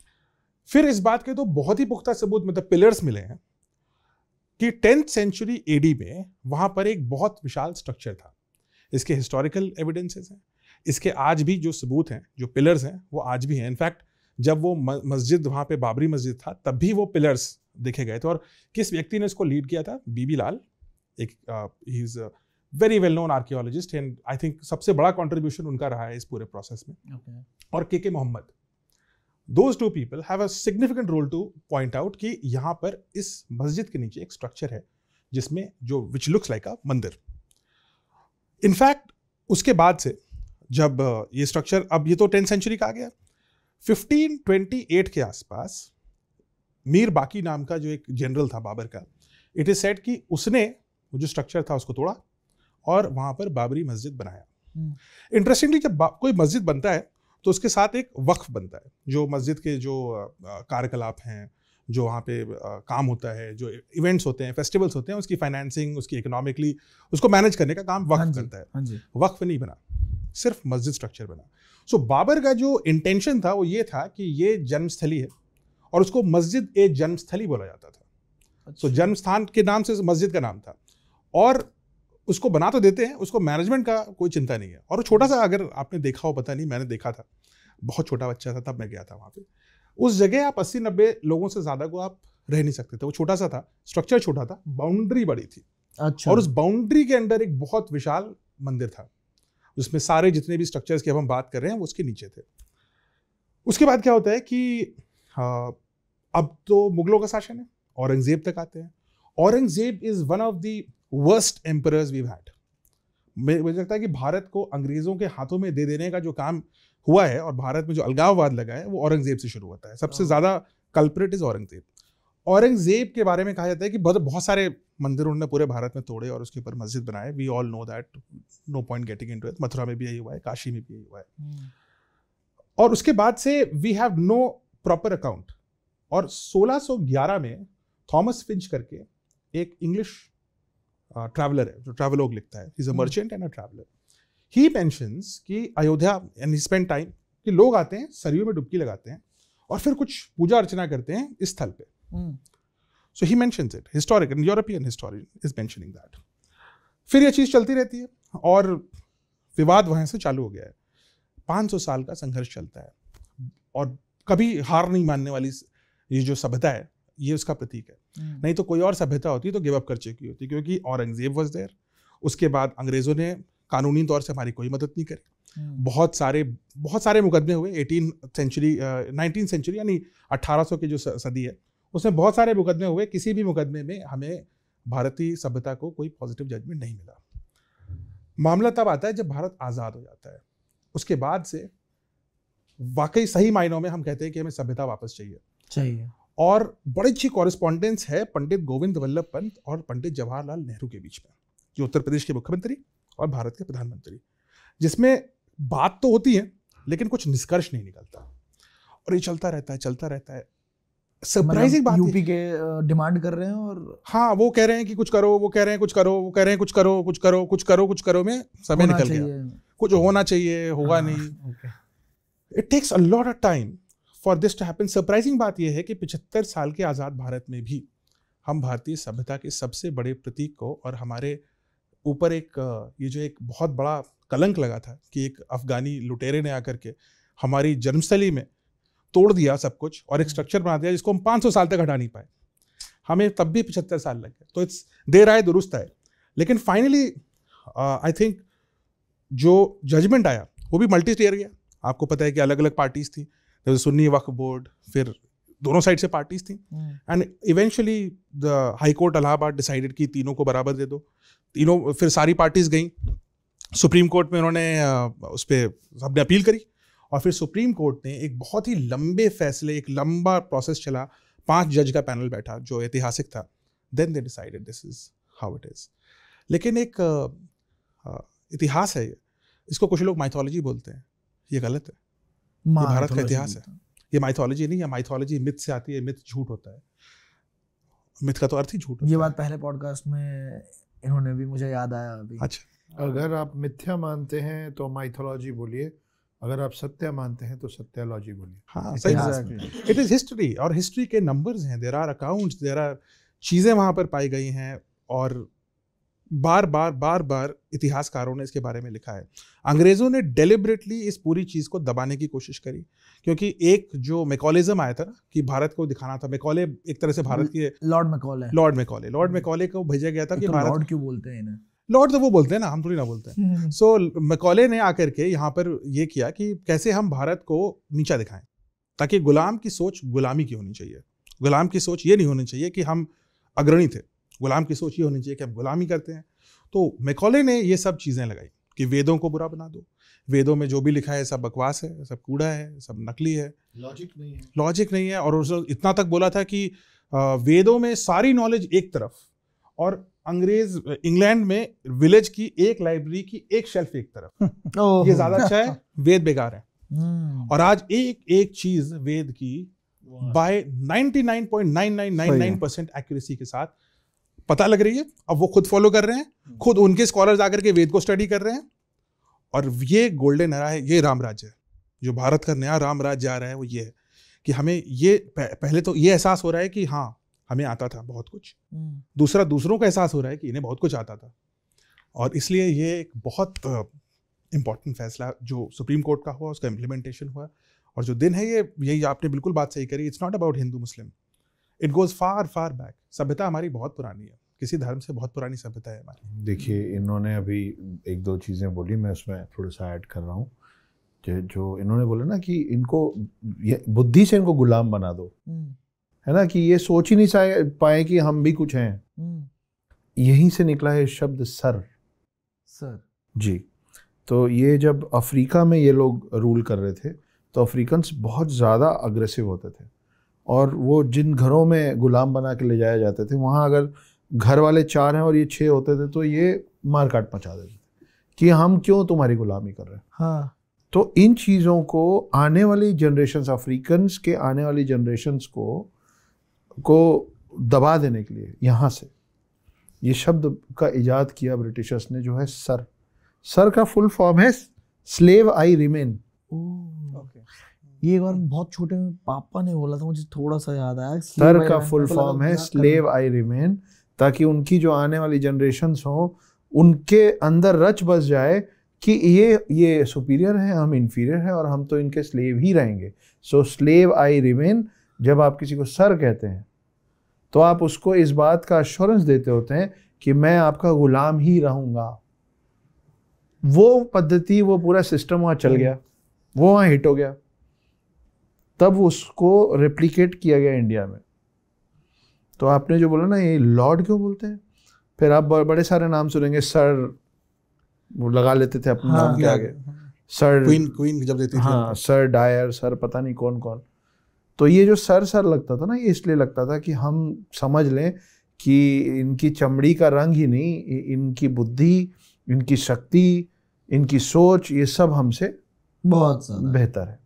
फिर इस बात के तो बहुत ही पुख्ता सबूत मतलब पिलर्स मिले हैं कि टेंथ सेंचुरी एडी में वहां पर एक बहुत विशाल स्ट्रक्चर था इसके हिस्टोरिकल एविडेंसेस हैं इसके आज भी जो सबूत हैं जो पिलर्स हैं वो आज भी हैं इनफैक्ट जब वो मस्जिद वहाँ पे बाबरी मस्जिद था तब भी वो पिलर्स देखे गए थे और किस व्यक्ति ने इसको लीड किया था बीबी लाल एक ही is very well known archaeologist and I think सबसे बड़ा कॉन्ट्रीब्यूशन उनका रहा है इस पूरे प्रोसेस में okay. और K K Muhammad those two people have a significant role to point out कि यहाँ पर इस मस्जिद के नीचे एक स्ट्रक्चर है जिसमें जो विच लुक्स लाइक अ मंदिर इनफैक्ट उसके बाद से जब ये स्ट्रक्चर अब ये तो टेंथ सेंचुरी का आ गया 1528 के आसपास मीर बाकी नाम का जो एक जनरल था बाबर का इट इज़ सेट कि उसने जो स्ट्रक्चर था उसको तोड़ा और वहां पर बाबरी मस्जिद बनाया इंटरेस्टिंगली हम्म। जब कोई मस्जिद बनता है तो उसके साथ एक वक्फ बनता है जो मस्जिद के जो कार्यकलाप हैं जो वहाँ पे काम होता है जो इवेंट्स होते हैं फेस्टिवल्स होते हैं उसकी फाइनेंसिंग उसकी इकोनॉमिकली उसको मैनेज करने का काम वक्फ हाँ करता है हाँ वक्फ नहीं बना सिर्फ मस्जिद स्ट्रक्चर बना सो बाबर का जो इंटेंशन था वो ये था कि ये जन्मस्थली है और उसको मस्जिद ए जन्मस्थली बोला जाता था सो अच्छा। जन्म स्थान के नाम से मस्जिद का नाम था और उसको बना तो देते हैं उसको मैनेजमेंट का कोई चिंता नहीं है और छोटा सा अगर आपने देखा हो पता नहीं मैंने देखा था बहुत छोटा बच्चा था तब मैं गया था वहाँ पे उस जगह आप अस्सी नब्बे लोगों से ज़्यादा को आप रह नहीं सकते थे वो छोटा सा था स्ट्रक्चर छोटा था बाउंड्री बड़ी थी अच्छा और उस बाउंड्री के अंदर एक बहुत विशाल मंदिर था उसमें सारे जितने भी स्ट्रक्चर्स की अब हम बात कर रहे हैं वो उसके नीचे थे उसके बाद क्या होता है कि आ, हाँ, अब तो मुगलों का शासन है औरंगजेब तक आते हैं Aurangzeb is one of the worst emperor we had मुझे लगता है कि भारत को अंग्रेजों के हाथों में दे देने का जो काम हुआ है और भारत में जो अलगाववाद लगा है वो औरंगजेब से शुरू होता है सबसे ज़्यादा कल्परेट इज़ औरंगजेब औरंगजेब के बारे में कहा जाता है कि बहुत बहुत सारे मंदिर उन्होंने पूरे भारत में तोड़े और उसके ऊपर मस्जिद बनाए we all know that no point getting into it Mathura में भी यही हुआ है काशी में भी यही हुआ है hmm. और उसके बाद से we have no proper account और 1611 में थॉमस फिंच करके एक इंग्लिश ट्रैवलर है जो ट्रैवलोग लिखता है is a merchant and a traveller he mentions कि Ayodhya and he spend time कि लोग आते हैं सरयू में डुबकी लगाते हैं और फिर कुछ पूजा अर्चना करते हैं इस स्थल पर so he mentions it historic and European historian is mentioning that फिर यह चीज़ चलती रहती है और विवाद वहाँ से चालू हो गया है 500 साल का संघर्ष चलता है और कभी हार नहीं मानने वाली ये जो सभ्यता है ये उसका प्रतीक है हम्म। नहीं तो कोई और सभ्यता होती तो गिव अप कर चुकी होती क्योंकि औरंगजेब वॉज देयर उसके बाद अंग्रेज़ों ने कानूनी तौर से हमारी कोई मदद नहीं करी हम्म। बहुत सारे बहुत सारे मुकदमे हुए एटीन सेंचुरी नाइनटीन सेंचुरी यानी अट्ठारह की जो सदी है उसमें बहुत सारे मुकदमे हुए किसी भी मुकदमे में हमें भारतीय सभ्यता को कोई पॉजिटिव जजमेंट नहीं मिला मामला तब आता है जब भारत आज़ाद हो जाता है उसके बाद से वाकई सही मायनों में हम कहते हैं कि हमें सभ्यता वापस चाहिए चाहिए और बड़ी अच्छी कॉरेस्पॉन्डेंस है पंडित गोविंद वल्लभ पंत और पंडित जवाहरलाल नेहरू के बीच में जो उत्तर प्रदेश के मुख्यमंत्री और भारत के प्रधानमंत्री जिसमें बात तो होती है लेकिन कुछ निष्कर्ष नहीं निकलता और ये चलता रहता है चलता रहता है सरप्राइजिंग मतलब बात यूपी के डिमांड कर रहे हैं और हाँ वो कह रहे हैं कि कुछ करो वो कह रहे हैं कुछ करो वो कह रहे हैं कुछ करो कुछ करो कुछ करो कुछ करो में समय निकल गया कुछ होना चाहिए होगा हाँ, नहीं it takes a lot of time for this to happen surprising बात यह है कि पिछहत्तर साल के आज़ाद भारत में भी हम भारतीय सभ्यता के सबसे बड़े प्रतीक को और हमारे ऊपर एक ये जो एक बहुत बड़ा कलंक लगा था कि एक अफगानी लुटेरे ने आकर के हमारी जन्मस्थली में तोड़ दिया सब कुछ और एक स्ट्रक्चर हम्म। बना दिया जिसको हम 500 साल तक हटा नहीं पाए हमें तब भी पिछहत्तर साल लग गए तो इट्स देर आए दुरुस्त आए लेकिन फाइनली आई थिंक जो जजमेंट आया वो भी मल्टी स्टेयर गया आपको पता है कि अलग अलग पार्टीज थी सुन्नी वक्फ बोर्ड फिर दोनों साइड से पार्टीज थी and eventually the high court Allahabad decided कि तीनों को बराबर दे दो तीनों फिर सारी पार्टीज गई सुप्रीम कोर्ट में उन्होंने उस पर सबने अपील करी और फिर सुप्रीम कोर्ट ने एक बहुत ही लंबे फैसले एक लंबा प्रोसेस चला पांच जज का पैनल बैठा जो ऐतिहासिक था then they decided this is how it is लेकिन एक इतिहास है ये इसको कुछ लोग माइथोलॉजी बोलते हैं ये गलत है ये भारत का इतिहास है ये माइथोलॉजी नहीं है माइथोलॉजी मिथ से आती है मिथ झूठ होता है मिथ का तो अर्थ ही झूठ ये बात पहले पॉडकास्ट में इन्होंने भी मुझे याद आया अभी अच्छा अगर आप मिथ्या मानते हैं तो माइथोलॉजी बोलिए अगर आप सत्य मानते हैं तो सत्यालॉजी बोलिए हाँ इट इज हिस्ट्री और हिस्ट्री के नंबर्स हैं there are accounts there are चीज़ें वहाँ पर पाई गई हैं और बार बार बार बार इतिहासकारों ने इसके बारे में लिखा है अंग्रेज़ों ने डेलिबरेटली इस पूरी चीज़ को दबाने की कोशिश करी क्योंकि एक जो मेकोलिज्म आया था ना कि भारत को दिखाना था मेकोले एक तरह से भारत के lord Macaulay lord Macaulay lord Macaulay को भेजा गया था तो कि भारत लॉर्ड क्यों बोलते हैं इन्हें लॉर्ड तो वो बोलते हैं ना हम थोड़ी ना बोलते हैं सो हम्म, हम्म। मेकोले ने आकर के यहाँ पर ये किया कि कैसे हम भारत को नीचा दिखाएं ताकि गुलाम की सोच गुलामी की होनी चाहिए गुलाम की सोच ये नहीं होनी चाहिए कि हम अग्रणी थे गुलाम की सोच ये होनी चाहिए कि हम गुलामी करते हैं तो मेकोले ने ये सब चीज़ें लगाई कि वेदों को बुरा बना दो वेदों में जो भी लिखा है सब बकवास है सब कूड़ा है सब नकली है लॉजिक नहीं है लॉजिक नहीं है और उसने इतना तक बोला था कि वेदों में सारी नॉलेज एक तरफ और अंग्रेज इंग्लैंड में विलेज की एक लाइब्रेरी की एक शेल्फ एक तरफ ये ज्यादा अच्छा है वेद बेकार है हम्म। और आज एक एक चीज वेद की बाय 99.9999 परसेंट एक्यूरेसी के साथ पता लग रही है अब वो खुद फॉलो कर रहे हैं हम्म। खुद उनके स्कॉलर्स आकर के वेद को स्टडी कर रहे हैं और ये गोल्डन हरा है ये राम राज्य है जो भारत का नया राम राज्य आ रहा है वो ये है कि हमें ये पहले तो ये एहसास हो रहा है कि हाँ हमें आता था बहुत कुछ हम्म। दूसरा दूसरों का एहसास हो रहा है कि इन्हें बहुत कुछ आता था और इसलिए ये एक बहुत इम्पॉर्टेंट फैसला जो सुप्रीम कोर्ट का हुआ उसका इम्प्लीमेंटेशन हुआ और जो दिन है ये यही आपने बिल्कुल बात सही करी it's not about Hindu Muslim it goes far far back सभ्यता हमारी बहुत पुरानी है किसी धर्म से बहुत पुरानी सभ्यता है हमारी देखिए इन्होंने अभी एक दो चीज़ें बोली मैं उसमें थोड़ा सा ऐड कर रहा हूँ जो इन्होंने बोला ना कि इनको ये बुद्धि से इनको गुलाम बना दो हम्म। है ना कि ये सोच ही नहीं पाए कि हम भी कुछ हैं हम्म। यहीं से निकला है शब्द सर सर जी तो ये जब अफ्रीका में ये लोग रूल कर रहे थे तो अफ्रीकन्स बहुत ज़्यादा अग्रेसिव होते थे और वो जिन घरों में ग़ुलाम बना के ले जाए जाते थे वहाँ अगर घर वाले चार हैं और ये छः होते थे तो ये मार काट पहुँचा देते थे कि हम क्यों तुम्हारी ग़ुलामी कर रहे हैं हाँ तो इन चीज़ों को आने वाली जनरेशन अफ्रीकन के आने वाली जनरेशन को को दबा देने के लिए यहाँ से ये शब्द का इजाद किया ब्रिटिशर्स ने जो है सर सर का फुल फॉर्म है स्लेव आई रिमेन ये एक बार बहुत छोटे में पापा ने बोला था मुझे थोड़ा सा याद आया सर का फुल तो फॉर्म है स्लेव आई रिमेन ताकि उनकी जो आने वाली जनरेशन हो उनके अंदर रच बस जाए कि ये ये सुपीरियर है हम इन्फीरियर हैं और हम तो इनके स्लेव ही रहेंगे सो स्लेव आई रिमेन जब आप किसी को सर कहते हैं तो आप उसको इस बात का अश्योरेंस देते होते हैं कि मैं आपका गुलाम ही रहूँगा वो पद्धति वो पूरा सिस्टम वहाँ चल हम्म। गया वो वहाँ हिट हो गया तब उसको रेप्लीकेट किया गया इंडिया में तो आपने जो बोला ना ये लॉर्ड क्यों बोलते हैं फिर आप बड़े सारे नाम सुनेंगे सर वो लगा लेते थे अपने हाँ, नाम के आगे सर क्वीन क्वीन जब देती हाँ थी सर डायर सर पता नहीं कौन कौन तो ये जो सर सर लगता था ना ये इसलिए लगता था कि हम समझ लें कि इनकी चमड़ी का रंग ही नहीं इनकी बुद्धि इनकी शक्ति इनकी सोच ये सब हमसे बहुत बेहतर है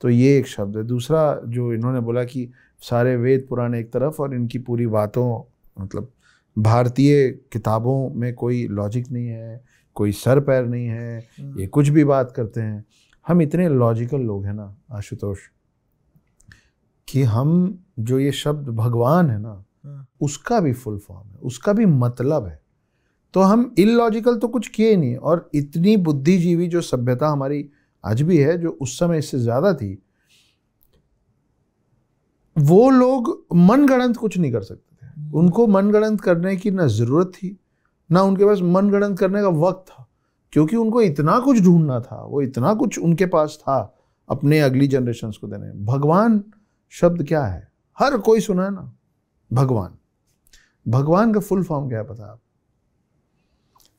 तो ये एक शब्द है दूसरा जो इन्होंने बोला कि सारे वेद पुराण एक तरफ और इनकी पूरी बातों मतलब भारतीय किताबों में कोई लॉजिक नहीं है कोई सर पैर नहीं है ये हम्म। कुछ भी बात करते हैं हम इतने लॉजिकल लोग हैं ना आशुतोष कि हम जो ये शब्द भगवान है ना हाँ। उसका भी फुल फॉर्म है उसका भी मतलब है तो हम इलॉजिकल तो कुछ किए नहीं और इतनी बुद्धिजीवी जो सभ्यता हमारी आज भी है जो उस समय इससे ज़्यादा थी वो लोग मनगणंत कुछ नहीं कर सकते थे हम्म। उनको मनगणंत करने की ना ज़रूरत थी ना उनके पास मनगणंत करने का वक्त था क्योंकि उनको इतना कुछ ढूंढना था वो इतना कुछ उनके पास था अपने अगली जनरेशन को देने भगवान शब्द क्या है हर कोई सुना है ना भगवान भगवान का फुल फॉर्म क्या है पता आप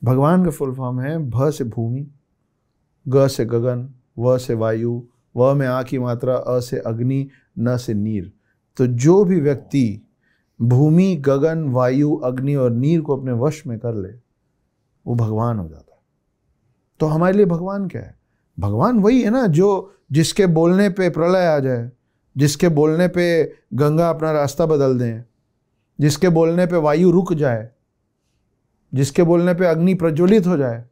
भगवान का फुल फॉर्म है भ से भूमि ग से गगन व से वायु व में आ की मात्रा अ से अग्नि न से नीर तो जो भी व्यक्ति भूमि गगन वायु अग्नि और नीर को अपने वश में कर ले वो भगवान हो जाता है तो हमारे लिए भगवान क्या है भगवान वही है ना जो जिसके बोलने पे प्रलय आ जाए जिसके बोलने पे गंगा अपना रास्ता बदल दें जिसके बोलने पे वायु रुक जाए जिसके बोलने पे अग्नि प्रज्वलित हो जाए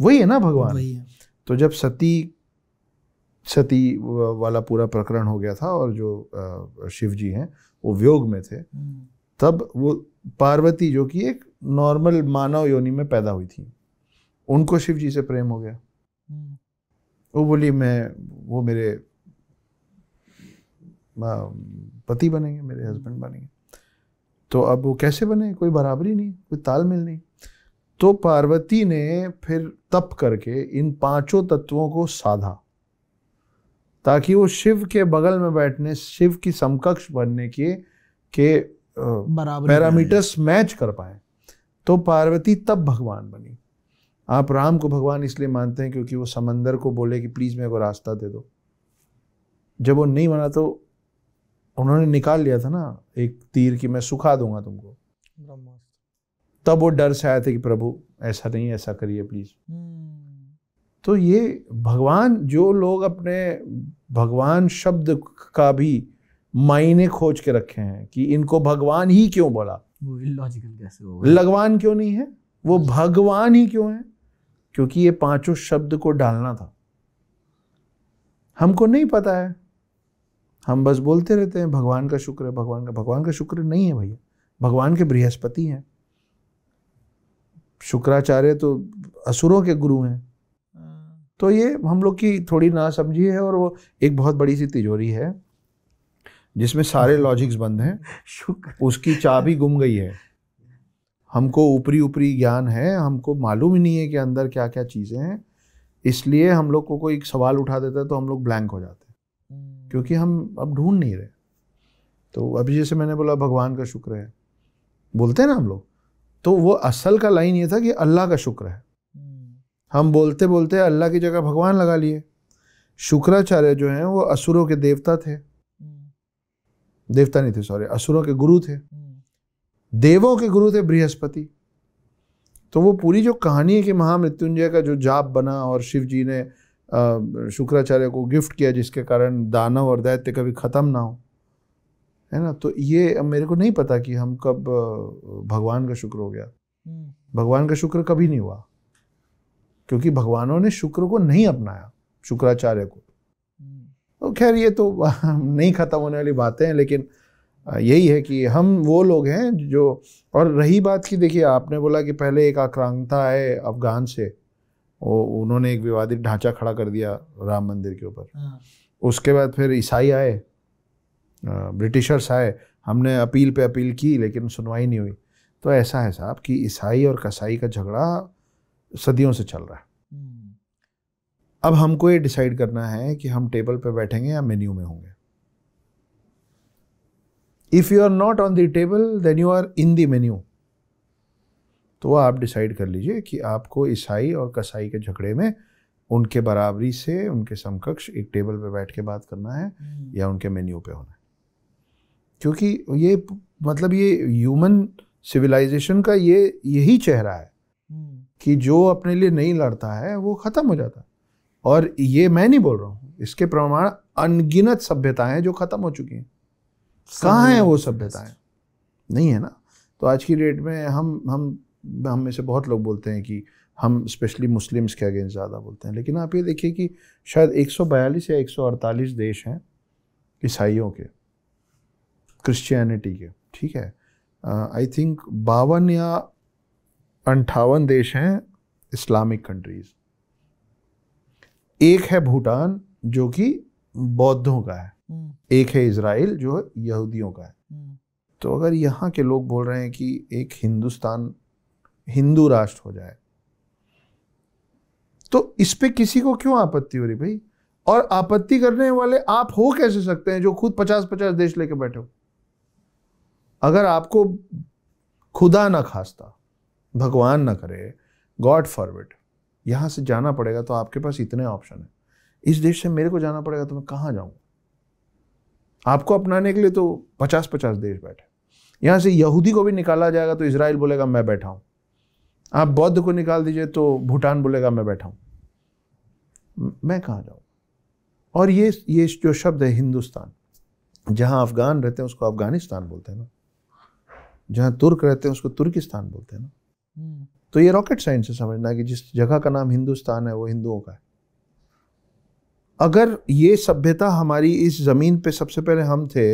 वही है ना भगवान वही है। तो जब सती सती वाला पूरा प्रकरण हो गया था और जो शिव जी हैं वो व्योग में थे हम्म। तब वो पार्वती जो कि एक नॉर्मल मानव योनि में पैदा हुई थी उनको शिव जी से प्रेम हो गया हम्म। वो बोली मैं वो मेरे पति बनेंगे मेरे हस्बैंड हम्म। बनेंगे तो अब वो कैसे बने कोई बराबरी नहीं कोई तालमेल नहीं तो पार्वती ने फिर तप करके इन पांचों तत्वों को साधा ताकि वो शिव के बगल में बैठने शिव की समकक्ष बनने के के पैरामीटर्स मैच कर पाए तो पार्वती तब भगवान बनी आप राम को भगवान इसलिए मानते हैं क्योंकि वो समंदर को बोले कि प्लीज़ मेरे को रास्ता दे दो जब वो नहीं माना तो उन्होंने निकाल लिया था ना एक तीर की मैं सुखा दूंगा तुमको तब वो डर से आए थे कि प्रभु ऐसा नहीं ऐसा करिए प्लीज़ हम्म। तो ये भगवान जो लोग अपने भगवान शब्द का भी मायने खोज के रखे हैं कि इनको भगवान ही क्यों बोला वो इलॉजिकल कैसे हो लगवान क्यों नहीं है वो अच्छा। भगवान ही क्यों है क्योंकि ये पांचों शब्द को डालना था हमको नहीं पता है हम बस बोलते रहते हैं भगवान का शुक्र है भगवान का भगवान का शुक्र नहीं है भैया भगवान के बृहस्पति हैं शुक्राचार्य तो असुरों के गुरु हैं तो ये हम लोग की थोड़ी ना समझी है और वो एक बहुत बड़ी सी तिजोरी है जिसमें सारे लॉजिक्स बंद हैं उसकी चाबी गुम गई है हमको ऊपरी ऊपरी ज्ञान है हमको मालूम ही नहीं है कि अंदर क्या क्या चीज़ें हैं इसलिए हम लोग को कोई सवाल उठा देता है तो हम लोग ब्लैंक हो जाते हैं हम्म। क्योंकि हम अब ढूंढ नहीं रहे तो अभी जैसे मैंने बोला भगवान का शुक्र है बोलते हैं ना हम लोग तो वो असल का लाइन ये था कि अल्लाह का शुक्र है हम बोलते बोलते अल्लाह की जगह भगवान लगा लिए शुक्राचार्य जो हैं वो असुरों के देवता थे देवता नहीं थे सॉरी असुरों के गुरु थे देवों के गुरु थे बृहस्पति तो वो पूरी जो कहानी है कि महामृत्युंजय का जो जाप बना और शिव जी ने शुक्राचार्य को गिफ्ट किया जिसके कारण दानव और दैत्य कभी ख़त्म ना हो है ना तो ये मेरे को नहीं पता कि हम कब भगवान का शुक्र हो गया हम्म। भगवान का शुक्र कभी नहीं हुआ क्योंकि भगवानों ने शुक्र को नहीं अपनाया शुक्राचार्य को तो खैर ये तो नहीं ख़त्म होने वाली बातें हैं लेकिन यही है कि हम वो लोग हैं जो और रही बात की देखिए आपने बोला कि पहले एक आक्रांता है अफगान से वो उन्होंने एक विवादित ढांचा खड़ा कर दिया राम मंदिर के ऊपर हाँ। उसके बाद फिर ईसाई आए ब्रिटिशर्स आए हमने अपील पे अपील की लेकिन सुनवाई नहीं हुई तो ऐसा है साहब कि ईसाई और कसाई का झगड़ा सदियों से चल रहा है हम्म। अब हमको ये डिसाइड करना है कि हम टेबल पे बैठेंगे या मेन्यू में होंगे if you are not on the table then you are in the menu तो आप डिसाइड कर लीजिए कि आपको ईसाई और कसाई के झगड़े में उनके बराबरी से उनके समकक्ष एक टेबल पे बैठ के बात करना है हम्म। या उनके मेन्यू पे होना है क्योंकि ये मतलब ये ह्यूमन सिविलाइजेशन का ये यही चेहरा है कि जो अपने लिए नहीं लड़ता है वो ख़त्म हो जाता है और ये मैं नहीं बोल रहा हूँ इसके प्रमाण अनगिनत सभ्यताएं जो ख़त्म हो चुकी हैं कहाँ हैं वो सभ्यताएं नहीं है ना तो आज की डेट में हम हम हम में से बहुत लोग बोलते हैं कि हम स्पेशली मुस्लिम्स के अगेंस्ट ज़्यादा बोलते हैं लेकिन आप ये देखिए कि शायद 142 या 148 देश हैं ईसाइयों के क्रिश्चियनिटी के ठीक है आई थिंक बावन या अंठावन देश हैं इस्लामिक कंट्रीज एक है भूटान जो कि बौद्धों का है हम्म। एक है इसराइल जो यहूदियों का है हम्म। तो अगर यहाँ के लोग बोल रहे हैं कि एक हिंदुस्तान हिंदू राष्ट्र हो जाए तो इस पे किसी को क्यों आपत्ति हो रही भाई और आपत्ति करने वाले आप हो कैसे सकते हैं जो खुद पचास पचास देश लेके बैठे हो अगर आपको खुदा ना खास्ता भगवान ना करे गॉड फॉरवर्ड यहाँ से जाना पड़ेगा तो आपके पास इतने ऑप्शन हैं इस देश से मेरे को जाना पड़ेगा तो मैं कहाँ जाऊँगा आपको अपनाने के लिए तो पचास पचास देश बैठे यहाँ से यहूदी को भी निकाला जाएगा तो इसराइल बोलेगा मैं बैठा हूँ आप बौद्ध को निकाल दीजिए तो भूटान बोलेगा मैं बैठा हूँ मैं कहाँ जाऊँ और ये ये जो शब्द है हिंदुस्तान जहाँ अफ़गान रहते हैं उसको अफ़गानिस्तान बोलते हैं ना जहाँ तुर्क रहते हैं उसको तुर्किस्तान बोलते हैं ना तो ये रॉकेट साइंस से समझना कि जिस जगह का नाम हिंदुस्तान है वो हिंदुओं का है अगर ये सभ्यता हमारी इस ज़मीन पे सबसे पहले हम थे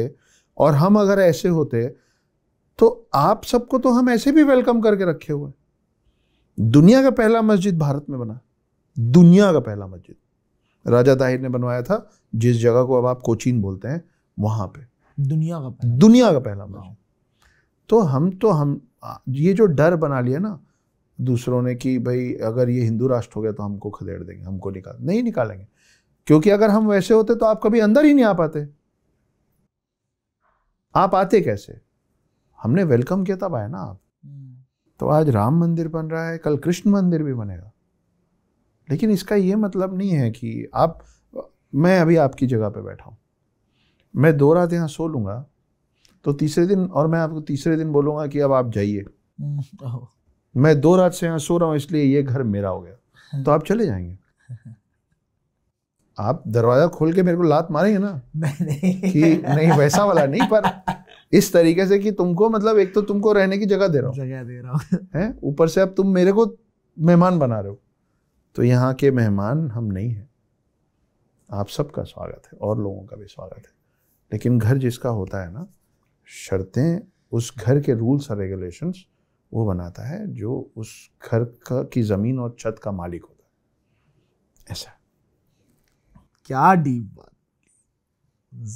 और हम अगर ऐसे होते तो आप सबको तो हम ऐसे भी वेलकम करके रखे हुए दुनिया का पहला मस्जिद भारत में बना दुनिया का पहला मस्जिद राजा ताहिर ने बनवाया था जिस जगह को अब आप कोचीन बोलते हैं वहां पे दुनिया का दुनिया का पहला मस्जिद तो हम तो हम ये जो डर बना लिया ना दूसरों ने कि भाई अगर ये हिंदू राष्ट्र हो गया तो हमको खदेड़ देंगे हमको निकाल नहीं निकालेंगे क्योंकि अगर हम वैसे होते तो आप कभी अंदर ही नहीं आ पाते आप आते कैसे हमने वेलकम किया तब आए ना आप हम्म। तो आज राम मंदिर बन रहा है कल कृष्ण मंदिर भी बनेगा लेकिन इसका ये मतलब नहीं है कि आप मैं अभी आपकी जगह पे बैठा हूँ मैं दो रात यहाँ सो लूँगा तो तीसरे दिन और मैं आपको तीसरे दिन बोलूंगा कि अब आप जाइए हम्म, मैं दो रात से यहाँ सो रहा हूँ इसलिए ये घर मेरा हो गया तो आप चले जाएंगे आप दरवाज़ा खोल के मेरे को लात मारेंगे ना नहीं कि नहीं वैसा वाला नहीं पर इस तरीके से कि तुमको मतलब एक तो तुमको रहने की जगह दे रहा हूँ जगह दे रहा हूँ है ऊपर से अब तुम मेरे को मेहमान बना रहे हो तो यहाँ के मेहमान हम नहीं हैं आप सबका स्वागत है और लोगों का भी स्वागत है लेकिन घर जिसका होता है ना शर्तें उस घर के रूल्स और रेगुलेशंस वो बनाता है जो उस घर का की ज़मीन और छत का मालिक होता है ऐसा क्या डीप बात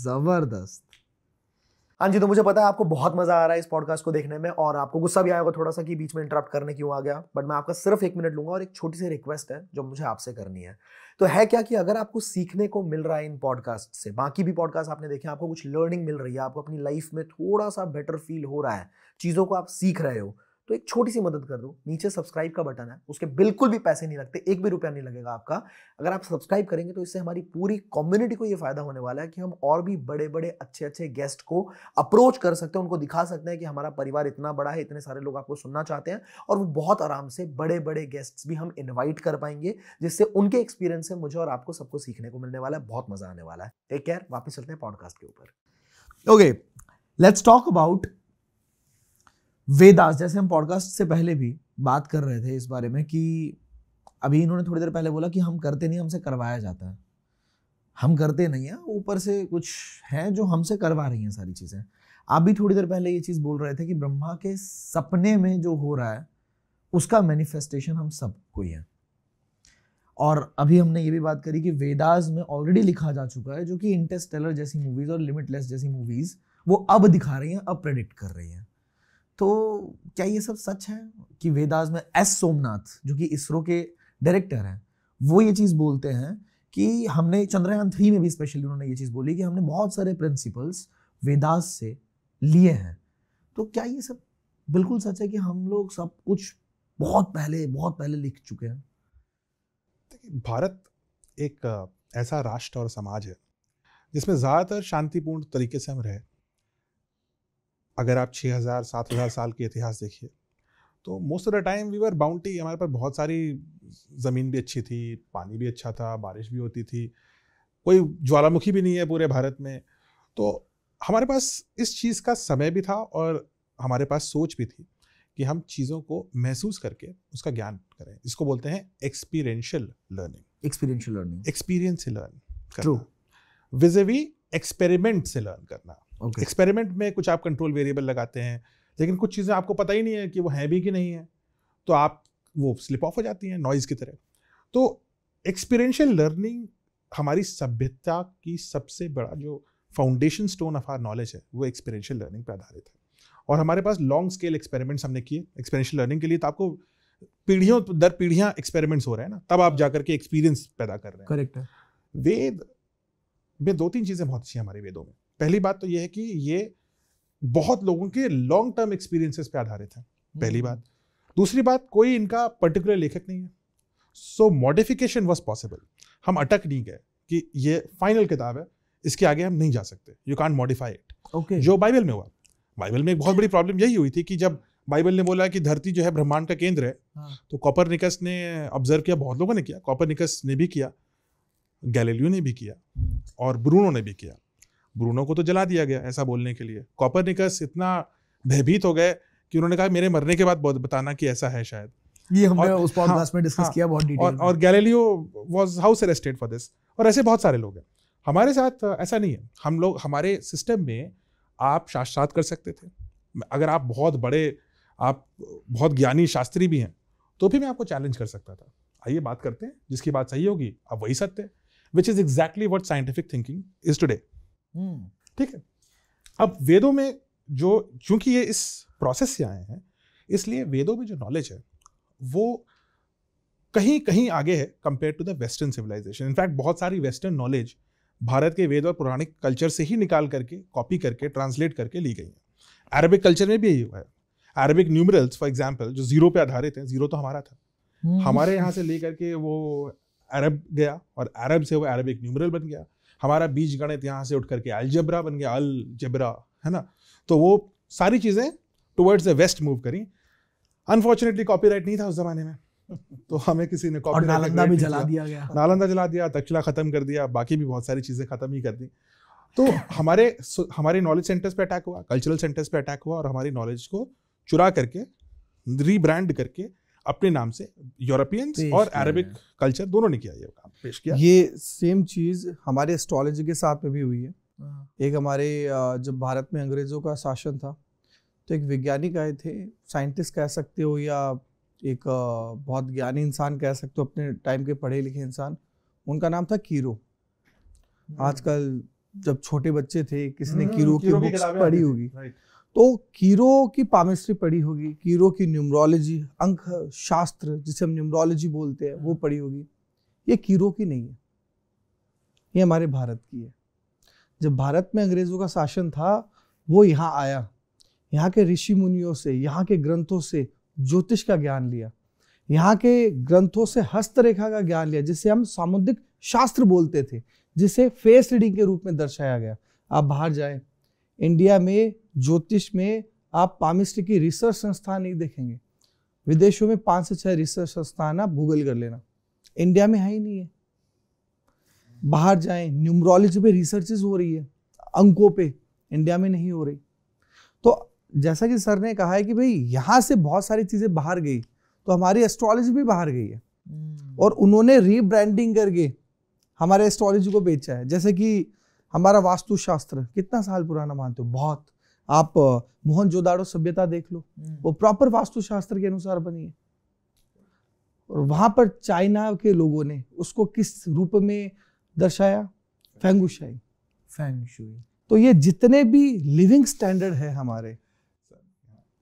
जबरदस्त हाँ जी तो मुझे पता है आपको बहुत मजा आ रहा है इस पॉडकास्ट को देखने में और आपको गुस्सा भी आएगा थोड़ा सा कि बीच में इंटरप्ट करने क्यों आ गया बट मैं आपका सिर्फ एक मिनट लूंगा और एक छोटी सी रिक्वेस्ट है जो मुझे आपसे करनी है तो है क्या कि अगर आपको सीखने को मिल रहा है इन पॉडकास्ट से बाकी भी पॉडकास्ट आपने देखे आपको कुछ लर्निंग मिल रही है आपको अपनी लाइफ में थोड़ा सा बेटर फील हो रहा है चीज़ों को आप सीख रहे हो तो एक छोटी सी मदद कर दो नीचे सब्सक्राइब का बटन है उसके बिल्कुल भी पैसे नहीं लगते एक भी रुपया नहीं लगेगा आपका अगर आप सब्सक्राइब करेंगे तो इससे हमारी पूरी कम्युनिटी को ये फायदा होने वाला है कि हम और भी बड़े बड़े अच्छे अच्छे गेस्ट को अप्रोच कर सकते हैं उनको दिखा सकते हैं कि हमारा परिवार इतना बड़ा है इतने सारे लोग आपको सुनना चाहते हैं और वो बहुत आराम से बड़े बड़े गेस्ट भी हम इन्वाइट कर पाएंगे जिससे उनके एक्सपीरियंस से मुझे और आपको सबको सीखने को मिलने वाला है बहुत मजा आने वाला है टेक केयर वापस चलते हैं पॉडकास्ट के ऊपर okay let's talk about Vedas जैसे हम पॉडकास्ट से पहले भी बात कर रहे थे इस बारे में कि अभी इन्होंने थोड़ी देर पहले बोला कि हम करते नहीं हमसे करवाया जाता है हम करते नहीं हैं ऊपर से कुछ हैं जो हमसे करवा रही हैं सारी चीज़ें आप भी थोड़ी देर पहले ये चीज़ बोल रहे थे कि ब्रह्मा के सपने में जो हो रहा है उसका मैनिफेस्टेशन हम को ही है और अभी हमने ये भी बात करी कि वेदास में ऑलरेडी लिखा जा चुका है जो कि इंटरस्टेलर जैसी मूवीज़ और लिमिटलेस जैसी मूवीज़ वो अब दिखा रही हैं अब प्रेडिक्ट कर रही हैं तो क्या ये सब सच है कि वेदास में एस सोमनाथ जो कि इसरो के डायरेक्टर हैं वो ये चीज़ बोलते हैं कि हमने चंद्रयान थ्री में भी स्पेशली उन्होंने ये चीज़ बोली कि हमने बहुत सारे प्रिंसिपल्स वेदास से लिए हैं तो क्या ये सब बिल्कुल सच है कि हम लोग सब कुछ बहुत पहले बहुत पहले लिख चुके हैं देखिए भारत एक ऐसा राष्ट्र और समाज है जिसमें ज़्यादातर शांतिपूर्ण तरीके से हम रहे अगर आप छः हज़ार सात हज़ार साल के इतिहास देखिए तो most of the time we were bounty हमारे पास बहुत सारी ज़मीन भी अच्छी थी पानी भी अच्छा था बारिश भी होती थी कोई ज्वालामुखी भी नहीं है पूरे भारत में तो हमारे पास इस चीज़ का समय भी था और हमारे पास सोच भी थी कि हम चीज़ों को महसूस करके उसका ज्ञान करें इसको बोलते हैं experiential learning experiential learning experience से लर्न ट्रू विजेवी एक्सपेरिमेंट से लर्न करना okay. एक्सपेरिमेंट में कुछ आप कंट्रोल वेरिएबल लगाते हैं लेकिन कुछ चीज़ें आपको पता ही नहीं है कि वो हैं भी कि नहीं है तो आप वो स्लिप ऑफ हो जाती हैं नॉइज़ की तरह तो एक्सपीरियंशियल लर्निंग हमारी सभ्यता की सबसे बड़ा जो foundation stone of our knowledge है वो एक्सपीरियंशियल लर्निंग पर आधारित है और हमारे पास लॉन्ग स्केल एक्सपेरिमेंट्स हमने किए एक्सपेरियंशियल लर्निंग के लिए तो आपको पीढ़ियों दर पीढ़ियाँ एक्सपेरिमेंट्स हो रहे हैं ना तब आप जाकर के एक्सपीरियंस पैदा कर रहे हैं करेक्ट है वेद में दो तीन चीज़ें बहुत अच्छी हैं हमारे वेदों में पहली बात तो यह है कि ये बहुत लोगों के लॉन्ग टर्म एक्सपीरियंसेस पे आधारित है पहली हम्म। बात दूसरी बात कोई इनका पर्टिकुलर लेखक नहीं है सो मॉडिफिकेशन वॉज पॉसिबल हम अटक नहीं गए कि ये फाइनल किताब है इसके आगे हम नहीं जा सकते you can modify it okay जो बाइबल में हुआ बाइबल में एक बहुत बड़ी प्रॉब्लम यही हुई थी कि जब बाइबल ने बोला कि धरती जो है ब्रह्मांड का केंद्र है हाँ। तो कॉपर निकस ने ऑब्जर्व किया बहुत लोगों ने किया कॉपर निकस ने भी किया गैलेलियो ने भी किया हम्म। और ब्रूनो ने भी किया ब्रूनो को तो जला दिया गया ऐसा बोलने के लिए कॉपर निकस इतना भयभीत हो गए कि उन्होंने कहा मेरे मरने के बाद बताना कि ऐसा है शायद ये हमने उस पॉडकास्ट हाँ, में डिस्कस हाँ, किया बहुत डिटेल और, और Galileo was house arrested for this और ऐसे बहुत सारे लोग हैं हमारे साथ ऐसा नहीं है हम लोग हमारे सिस्टम में आप शास्त्रार्थ कर सकते थे अगर आप बहुत बड़े आप बहुत ज्ञानी शास्त्री भी हैं तो भी मैं आपको चैलेंज कर सकता था आइए बात करते हैं जिसकी बात सही होगी आप वही सत्य which is exactly what scientific thinking is today हम्म। ठीक है अब वेदों में जो चूंकि ये इस प्रोसेस से आए हैं इसलिए वेदों में जो नॉलेज है वो कहीं कहीं आगे है compare to the western civilisation in fact बहुत सारी वेस्टर्न नॉलेज भारत के वेद और पौराणिक कल्चर से ही निकाल करके कॉपी करके ट्रांसलेट करके ली गई है अरबिक कल्चर में भी यही हुआ है अरबिक न्यूमरल्स फॉर एग्जाम्पल जो जीरो पे आधारित हैं जीरो तो हमारा था हम्म। हमारे यहाँ से लेकर के वो अरब गया और अरब से वो अरबिक न्यूमरल बन गया हमारा बीज गणित यहाँ से उठ करके अलजबरा बन गया अलजबरा है ना तो वो सारी चीज़ें टुवर्ड्स द वेस्ट मूव करी अनफॉर्चुनेटली कॉपीराइट नहीं था उस जमाने में तो हमें किसी ने कॉपी नालंदा भी जला दिया गया नालंदा जला दिया तक्षला खत्म कर दिया बाकी भी बहुत सारी चीज़ें खत्म ही कर दी तो हमारे हमारे नॉलेज सेंटर्स पे अटैक हुआ कल्चरल सेंटर्स पे अटैक हुआ और हमारी नॉलेज को चुरा करके रीब्रांड करके अपने नाम से यूरोपियंस और अरबिक कल्चर दोनों ने किया ये काम पेश किया ये सेम चीज हमारे एस्ट्रोलॉजी के साथ में भी हुई है हाँ। एक हमारे जब भारत में अंग्रेजों का शासन था तो एक वैज्ञानिक आए थे साइंटिस्ट कह सकते हो या एक बहुत ज्ञानी इंसान कह सकते हो अपने टाइम के पढ़े लिखे इंसान उनका नाम था कीरो हम्म। आजकल जब छोटे बच्चे थे किसी ने हम्म, कीरो की बुक्स पढ़ी होगी तो कीरो की पामिस्ट्री पढ़ी होगी कीरो की न्यूमरोलॉजी अंक शास्त्र जिसे हम न्यूमरोलॉजी बोलते हैं वो पढ़ी होगी ये कीरो की नहीं है ये हमारे भारत की है जब भारत में अंग्रेज़ों का शासन था वो यहाँ आया यहाँ के ऋषि मुनियों से यहाँ के ग्रंथों से ज्योतिष का ज्ञान लिया यहाँ के ग्रंथों से हस्तरेखा का ज्ञान लिया जिसे हम सामुद्रिक शास्त्र बोलते थे जिसे फेस रीडिंग के रूप में दर्शाया गया आप बाहर जाए इंडिया में ज्योतिष में आप पामिस्ट्री की रिसर्च संस्थान नहीं देखेंगे विदेशों में पांच से छह रिसर्च संस्थान आप गूगल कर लेना इंडिया में है ही नहीं है बाहर जाए न्यूमरोलॉजी पे रिसर्चेज हो रही है अंकों पे इंडिया में नहीं हो रही तो जैसा कि सर ने कहा है कि भाई यहाँ से बहुत सारी चीजें बाहर गई तो हमारी एस्ट्रोलॉजी भी बाहर गई है हम्म। और उन्होंने रीब्रांडिंग करके हमारे एस्ट्रोलॉजी को बेचा है जैसे कि हमारा वास्तुशास्त्र कितना साल पुराना मानते हो बहुत आप मोहन जोदाड़ो सभ्यता देख लो हम्म। वो प्रॉपर वास्तुशास्त्र के अनुसार बनी है और वहां पर चाइना के लोगों ने उसको किस रूप में दर्शाया फेंगुशाई फैंगशुई तो ये जितने भी लिविंग स्टैंडर्ड है हमारे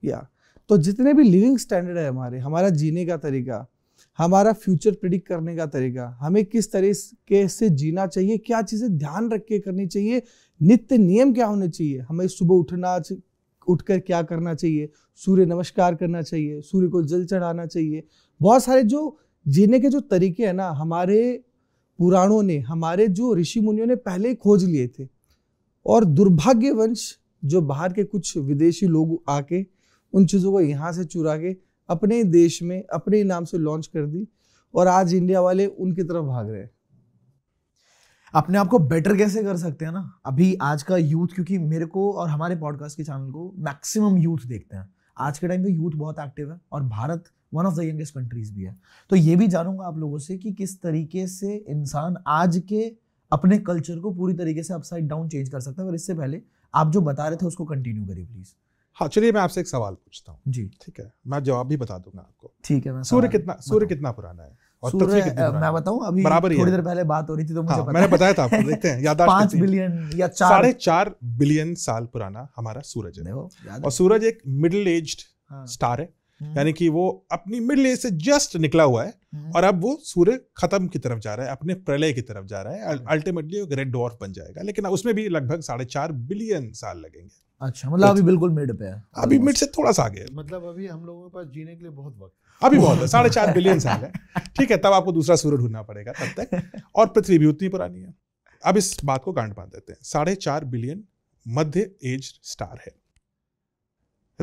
या तो जितने भी लिविंग स्टैंडर्ड है हमारे हमारा जीने का तरीका हमारा फ्यूचर प्रिडिक्ट करने का तरीका हमें किस तरीके से जीना चाहिए क्या चीज़ें ध्यान रख के करनी चाहिए नित्य नियम क्या होने चाहिए हमें सुबह उठना उठकर क्या करना चाहिए सूर्य नमस्कार करना चाहिए सूर्य को जल चढ़ाना चाहिए बहुत सारे जो जीने के जो तरीके हैं ना हमारे पुराणों ने हमारे जो ऋषि मुनियों ने पहले ही खोज लिए थे और दुर्भाग्यवंश जो बाहर के कुछ विदेशी लोग आके उन चीज़ों को यहाँ से चुरा के अपने देश में अपने नाम से लॉन्च कर दी और आज इंडिया वाले उनकी तरफ भाग रहे हैं अपने आप को बेटर कैसे कर सकते हैं ना अभी आज का यूथ क्योंकि मेरे को और हमारे पॉडकास्ट के चैनल को मैक्सिमम यूथ देखते हैं आज के टाइम पे यूथ बहुत एक्टिव है और Bharat one of the youngest countries भी है तो ये भी जानूंगा आप लोगों से कि किस तरीके से इंसान आज के अपने कल्चर को पूरी तरीके से अपसाइड डाउन चेंज कर सकता है और इससे पहले आप जो बता रहे थे उसको कंटिन्यू करिए प्लीज़ हाँ चलिए मैं आपसे एक सवाल पूछता हूँ जी ठीक है मैं जवाब भी बता दूंगा आपको ठीक है सूर्य कितना सूर्य कितना पुराना है और सूर्य मैं बताऊं अभी बराबर थोड़ी देर पहले बात हो रही थी तो मुझे हाँ, मैंने बताया था आपको देखते हैं यादाश्त पांच बिलियन या साढ़े चार बिलियन साल पुराना हमारा सूरज है और सूरज एक मिडिल एज स्टार है हम्म। यानी कि वो अपनी मिडिल एज से जस्ट निकला हुआ है हम्म। और अब वो सूर्य खत्म की तरफ जा रहा है अपने प्रलय की तरफ जा रहा है अल्टीमेटली वो ग्रेट डॉर्फ बन जाएगा लेकिन उसमें भी लगभग साढ़े चार बिलियन साल लगेंगे अच्छा मतलब अभी बिल्कुल मिड पे है अभी मिड से थोड़ा सा आगे मतलब अभी हम लोगों के पास जीने के लिए बहुत वक्त अभी बहुत है साढ़े चार बिलियन साल है ठीक है तब आपको दूसरा सूर्य ढूंढना पड़ेगा तब तक और पृथ्वी भी उतनी पुरानी है अब इस बात को गांड बांध देते हैं साढ़े चार बिलियन मध्य एज स्टार है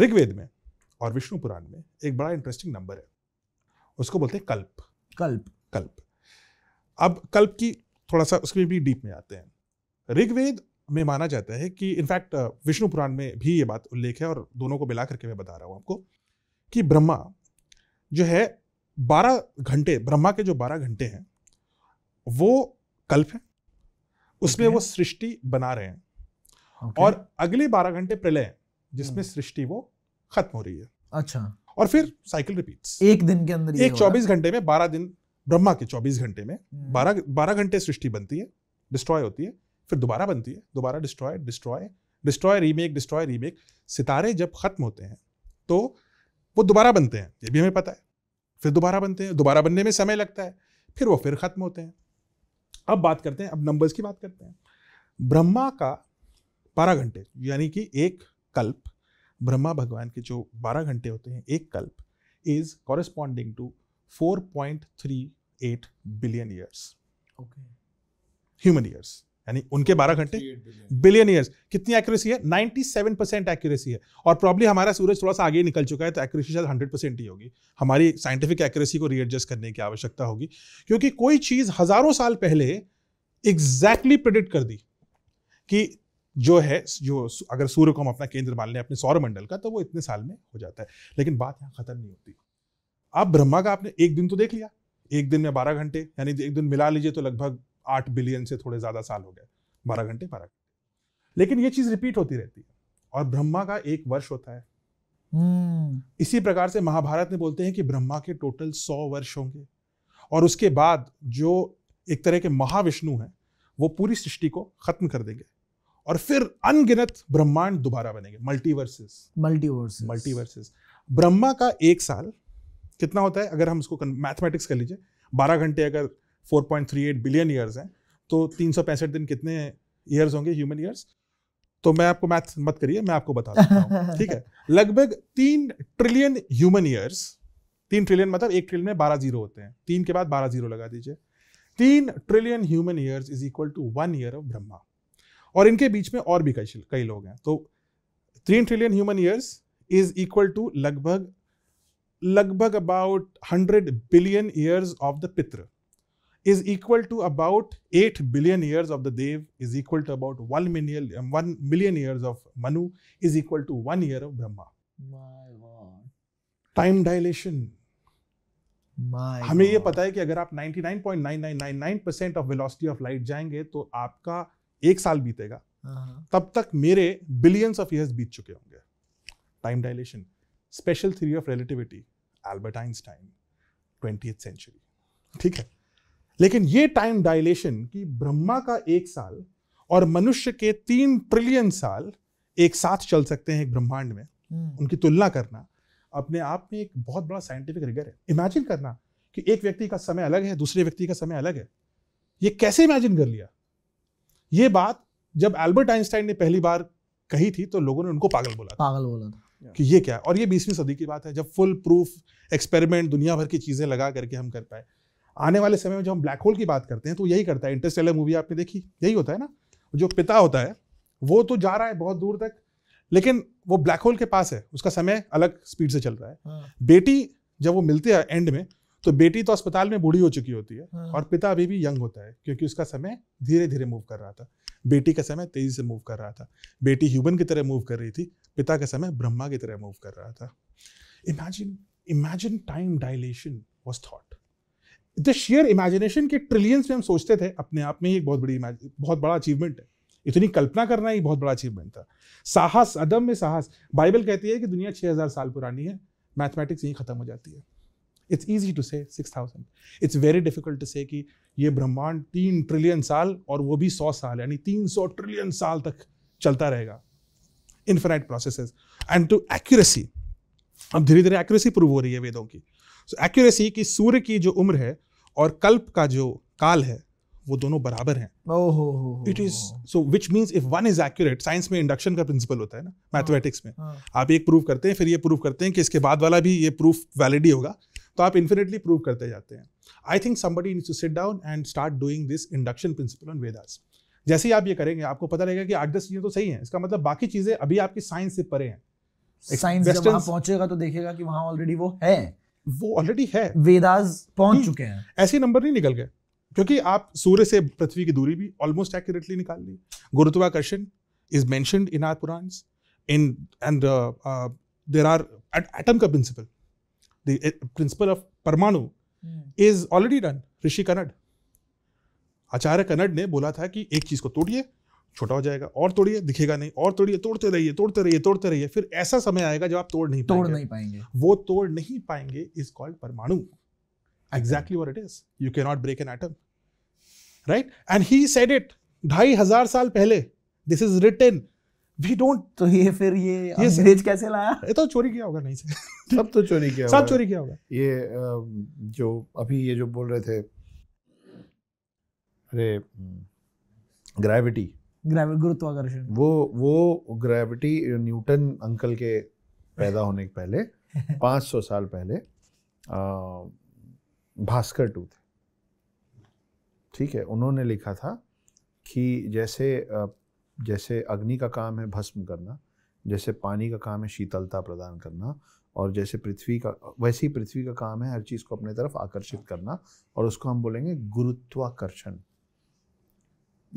ऋग्वेद में और विष्णु पुराण में एक बड़ा इंटरेस्टिंग नंबर है उसको बोलते हैं कल्प कल्प कल्प अब कल्प की थोड़ा सा उसके भी डीप में आते हैं ऋग्वेद में माना जाता है कि इनफैक्ट विष्णु पुराण में भी ये बात उल्लेख है और दोनों को मिला करके मैं बता रहा हूँ आपको कि ब्रह्मा जो है बारह घंटे ब्रह्मा के जो बारह घंटे हैं वो कल्प है उसमें okay. वो सृष्टि बना रहे हैं okay. और अगले बारह घंटे प्रलय जिसमें hmm. सृष्टि वो खत्म हो रही है अच्छा और फिर साइकिल रिपीट एक दिन के अंदर एक चौबीस घंटे में बारह दिन ब्रह्मा के चौबीस घंटे में हम्म। बारह बारह घंटे सृष्टि बनती है डिस्ट्रॉय होती है फिर दोबारा बनती है दोबारा destroy destroy destroy remake destroy remake सितारे जब खत्म होते हैं तो वो दोबारा बनते हैं ये भी हमें पता है फिर दोबारा बनते हैं दोबारा बनने में समय लगता है फिर वो फिर खत्म होते हैं अब बात करते हैं अब नंबर्स की बात करते हैं ब्रह्मा का बारह घंटे यानी कि एक कल्प ब्रह्मा भगवान के जो 12 घंटे होते हैं एक kalpa is corresponding to 4.38 billion years okay human years यानी उनके 12 घंटे बिलियन ईयर्स कितनी एक्यूरेसी है 97 परसेंट एक्यूरेसी है और प्रॉब्ली हमारा सूरज थोड़ा सा आगे निकल चुका है तो एक्यूरेसी शायद हंड्रेड परसेंट ही होगी हमारी साइंटिफिक एक्यूरेसी को रीएडजस्ट करने की आवश्यकता होगी क्योंकि कोई चीज़ हजारों साल पहले एग्जैक्टली exactly प्रिडिक्ट कर दी कि जो है जो अगर सूर्य को हम अपना केंद्र मान लें अपने सौर मंडल का तो वो इतने साल में हो जाता है लेकिन बात यहाँ खत्म नहीं होती आप ब्रह्मा का आपने एक दिन तो देख लिया एक दिन में बारह घंटे यानी एक दिन मिला लीजिए तो लगभग आठ बिलियन से थोड़े ज़्यादा साल हो गए बारह घंटे बारह घंटे लेकिन ये चीज़ रिपीट होती रहती है और ब्रह्मा का एक वर्ष होता है हम्म। इसी प्रकार से महाभारत में बोलते हैं कि ब्रह्मा के टोटल सौ वर्ष होंगे और उसके बाद जो एक तरह के महाविष्णु हैं वो पूरी सृष्टि को खत्म कर देंगे और फिर अनगिनत ब्रह्मांड दोबारा बनेंगे मल्टीवर्सेस मल्टीवर्स मल्टीवर्सेस ब्रह्मा का एक साल कितना होता है अगर हम उसको मैथमेटिक्स कर लीजिए बारह घंटे अगर 4.38 बिलियन ईयर्स हैं तो तीन सौ पैंसठ दिन कितने ईयर्स होंगे ह्यूमन ईयर्स तो मैं आपको मैथ मत करिए मैं आपको बता देता हूँ ठीक है लगभग तीन ट्रिलियन ह्यूमन ईयर्स तीन ट्रिलियन मतलब एक ट्रिलियन में बारह जीरो होते हैं तीन के बाद बारह जीरो लगा दीजिए तीन trillion human years is equal to one year of Brahma और इनके बीच में और भी कई कई लोग हैं तो three trillion human years is equal to लगभग लगभग about hundred billion years of the pitri is equal to about eight billion years of the dev is equal to about one million one million years of Manu is equal to one year of Brahma time dilation हमें ये पता है कि अगर आप 99.9999% of velocity of light जाएंगे तो आपका एक साल बीतेगा हाँ, हाँ। तब तक मेरे बिलियंस ऑफ ईयर्स बीत चुके होंगे time dilation special theory of relativity Albert Einstein twenty century ठीक है लेकिन ये टाइम डायलेशन कि ब्रह्मा का एक साल और मनुष्य के तीन ट्रिलियन साल एक साथ चल सकते हैं एक ब्रह्मांड में हम्म। उनकी तुलना करना अपने आप में एक बहुत बड़ा साइंटिफिक रिगर है इमेजिन करना कि एक व्यक्ति का समय अलग है दूसरे व्यक्ति का समय अलग है ये कैसे इमेजिन कर लिया ये बात जब एल्बर्ट आइंस्टाइन ने पहली बार कही थी तो लोगों ने उनको पागल बोला पागल बोला था कि ये क्या है और ये बीसवीं सदी की बात है जब फुल प्रूफ एक्सपेरिमेंट दुनिया भर की चीज़ें लगा करके हम कर पाए आने वाले समय में जब हम ब्लैक होल की बात करते हैं तो यही करता है इंटरस्टेलर मूवी आपने देखी यही होता है ना जो पिता होता है वो तो जा रहा है बहुत दूर तक लेकिन वो ब्लैक होल के पास है उसका समय अलग स्पीड से चल रहा है हाँ। बेटी जब वो मिलते हैं एंड में तो बेटी तो अस्पताल में बूढ़ी हो चुकी होती है हाँ। और पिता अभी भी यंग होता है क्योंकि उसका समय धीरे धीरे मूव कर रहा था बेटी का समय तेजी से मूव कर रहा था बेटी ह्यूमन की तरह मूव कर रही थी पिता का समय ब्रह्मा की तरह मूव कर रहा था imagine imagine time dilation was thought the sheer imagination के ट्रिलियंस में हम सोचते थे अपने आप में ही एक बहुत बड़ी बहुत बड़ा अचीवमेंट है इतनी कल्पना करना ही बहुत बड़ा अचीवमेंट था साहस अदम में साहस बाइबल कहती है कि दुनिया 6000 साल पुरानी है मैथमेटिक्स यहीं खत्म हो जाती है it's easy to say six thousand it's very difficult to say कि ये ब्रह्मांड तीन ट्रिलियन साल और वो भी सौ साल यानी तीन सौ ट्रिलियन साल तक चलता रहेगा infinite processes and to accuracy अब धीरे धीरे एक्यूरेसी प्रूव हो रही है वेदों की सो एक्यूरेसी कि सूर्य की जो उम्र है और कल्प का जो काल है वो दोनों बराबर हैं it is so which means if one is accurate science में इंडक्शन का प्रिंसिपल होता है ना मैथमेटिक्स हाँ, में हाँ। आप एक प्रूव करते हैं फिर ये प्रूव करते हैं कि इसके बाद वाला भी ये प्रूफ वैलिड ही होगा तो आप इन्फिनेटली प्रूव करते जाते हैं I think somebody needs to sit down and start doing this induction principle on Vedas जैसे ही आप ये करेंगे आपको पता लगेगा कि आठ दस चीज़ें तो सही हैं इसका मतलब बाकी चीज़ें अभी आपकी साइंस से परे हैं साइंस जब वहां पहुंचेगा तो देखेगा कि वहां ऑलरेडी वो है वो ऑलरेडी है वेदास पहुंच हम्म। चुके हैं ऐसे नंबर नहीं निकल गए क्योंकि आप सूर्य से पृथ्वी की दूरी भी ऑलमोस्ट एक्यूरेटली निकाल ली गुरुत्वाकर्षण is mentioned in our Puranas in and there are atom का principle the eh, principle of paramanu is already done Rishi Kanad Acharya Kanad ने बोला था कि एक चीज को तोड़िए छोटा हो जाएगा और तोड़िए दिखेगा नहीं और तोड़िए तोड़ते रहिए तोड़ते रहिए तोड़ते रहिए फिर ऐसा समय आएगा जब आप तोड़ नहीं तोड़ नहीं पाएंगे वो तोड़ नहीं पाएंगे is called paramanu exactly what it is you can break an atom right and he said it ढाई हजार साल पहले this is return we don't तो ये फिर ये अंग्रेज कैसे लाया ये तो चोरी किया होगा नहीं से सब तो चोरी किया सब चोरी किया होगा ये जो अभी ये जो बोल रहे थे अरे ग्रेविटी ग्रेविटी गुरुत्वाकर्षण वो वो ग्रेविटी न्यूटन अंकल के पैदा होने के पहले 500 साल पहले भास्कर टू थे ठीक है उन्होंने लिखा था कि जैसे जैसे अग्नि का काम है भस्म करना जैसे पानी का काम है शीतलता प्रदान करना और जैसे पृथ्वी का वैसे ही पृथ्वी का काम है हर चीज़ को अपने तरफ आकर्षित करना और उसको हम बोलेंगे गुरुत्वाकर्षण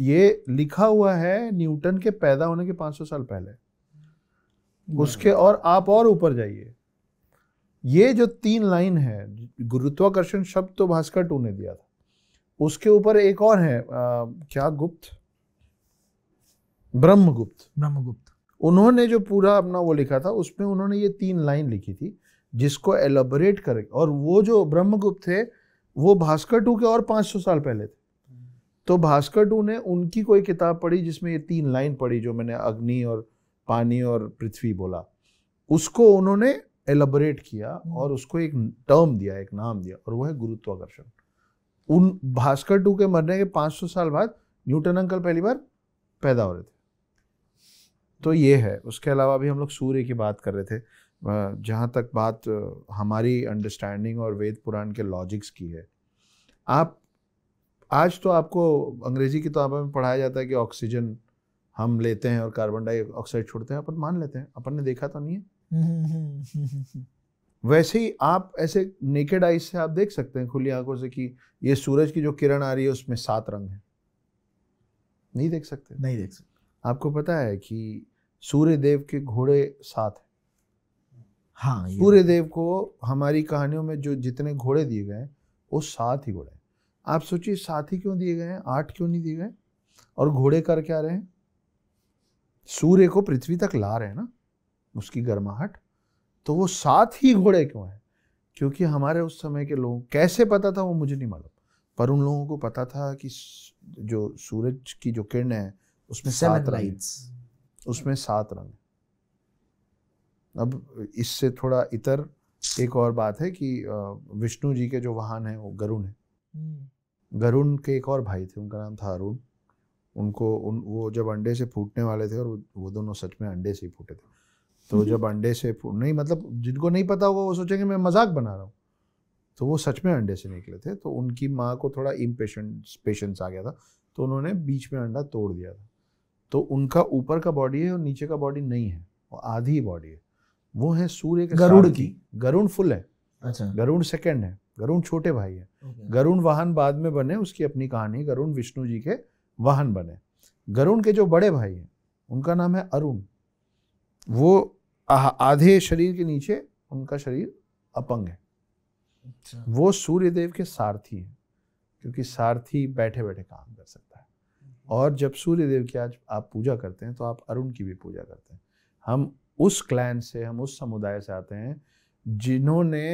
ये लिखा हुआ है न्यूटन के पैदा होने के 500 साल पहले उसके और आप और ऊपर जाइए ये जो तीन लाइन है गुरुत्वाकर्षण शब्द तो भास्कर टू ने दिया था उसके ऊपर एक और है आ, क्या गुप्त ब्रह्मगुप्त ब्रह्मगुप्त उन्होंने जो पूरा अपना वो लिखा था उसमें उन्होंने ये तीन लाइन लिखी थी जिसको एलोबरेट करे और वो जो ब्रह्मगुप्त थे वो भास्कर टू के और 500 साल पहले थे तो भास्कर टू ने उनकी कोई किताब पढ़ी जिसमें ये तीन लाइन पढ़ी जो मैंने अग्नि और पानी और पृथ्वी बोला उसको उन्होंने एलोबरेट किया और उसको एक टर्म दिया एक नाम दिया और वो है गुरुत्वाकर्षण उन भास्कर टू के मरने के 500 साल बाद न्यूटन अंकल पहली बार पैदा हो रहे थे तो ये है उसके अलावा भी हम लोग सूर्य की बात कर रहे थे जहाँ तक बात हमारी अंडरस्टैंडिंग और वेद पुराण के लॉजिक्स की है आप आज तो आपको अंग्रेजी की किताबों में पढ़ाया जाता है कि ऑक्सीजन हम लेते हैं और कार्बन डाइऑक्साइड छोड़ते हैं अपन मान लेते हैं अपन ने देखा तो नहीं है वैसे ही आप ऐसे नेकेड आइज से आप देख सकते हैं खुली आंखों से कि ये सूरज की जो किरण आ रही है उसमें सात रंग है नहीं देख सकते नहीं देख सकते आपको पता है कि सूर्य देव के घोड़े साथ हैं हाँ सूर्य देव को हमारी कहानियों में जो जितने घोड़े दिए गए हैं वो सात ही घोड़े हैं आप सोचिए सात ही क्यों दिए गए हैं आठ क्यों नहीं दिए गए और घोड़े कर क्या रहे हैं सूर्य को पृथ्वी तक ला रहे हैं ना उसकी गर्माहट तो वो सात ही घोड़े क्यों हैं क्योंकि हमारे उस समय के लोगों कैसे पता था वो मुझे नहीं मालूम पर उन लोगों को पता था कि जो सूरज की जो किरण है उसमें सात लाइट्स उसमें सात रंग अब इससे थोड़ा इतर एक और बात है कि विष्णु जी के जो वाहन है वो गरुण है हम्म। गरुण के एक और भाई थे उनका नाम था अरुण उनको उन वो जब अंडे से फूटने वाले थे और वो, दोनों सच में अंडे से ही फूटे थे तो हम्म। जब अंडे से फूट नहीं मतलब जिनको नहीं पता होगा वो सोचेंगे मैं मजाक बना रहा हूँ तो वो सच में अंडे से निकले थे तो उनकी माँ को थोड़ा इम्पेश पेशेंस आ गया था तो उन्होंने बीच में अंडा तोड़ दिया था तो उनका ऊपर का बॉडी है और नीचे का बॉडी नहीं है और आधी बॉडी है वो है सूर्य के गरुड़ की गरुण फुल है अच्छा गरुण सेकंड है गरुण छोटे भाई है गरुण वाहन बाद में बने उसकी अपनी कहानी गरुण विष्णु जी के वाहन बने गरुण के जो बड़े भाई हैं उनका नाम है अरुण वो आधे शरीर के नीचे उनका शरीर अपंग है अच्छा। वो देव के सारथी हैं क्योंकि सारथी बैठे बैठे काम कर सकते और जब सूर्य देव की आज आप पूजा करते हैं तो आप अरुण की भी पूजा करते हैं हम उस क्लैन से हम उस समुदाय से आते हैं जिन्होंने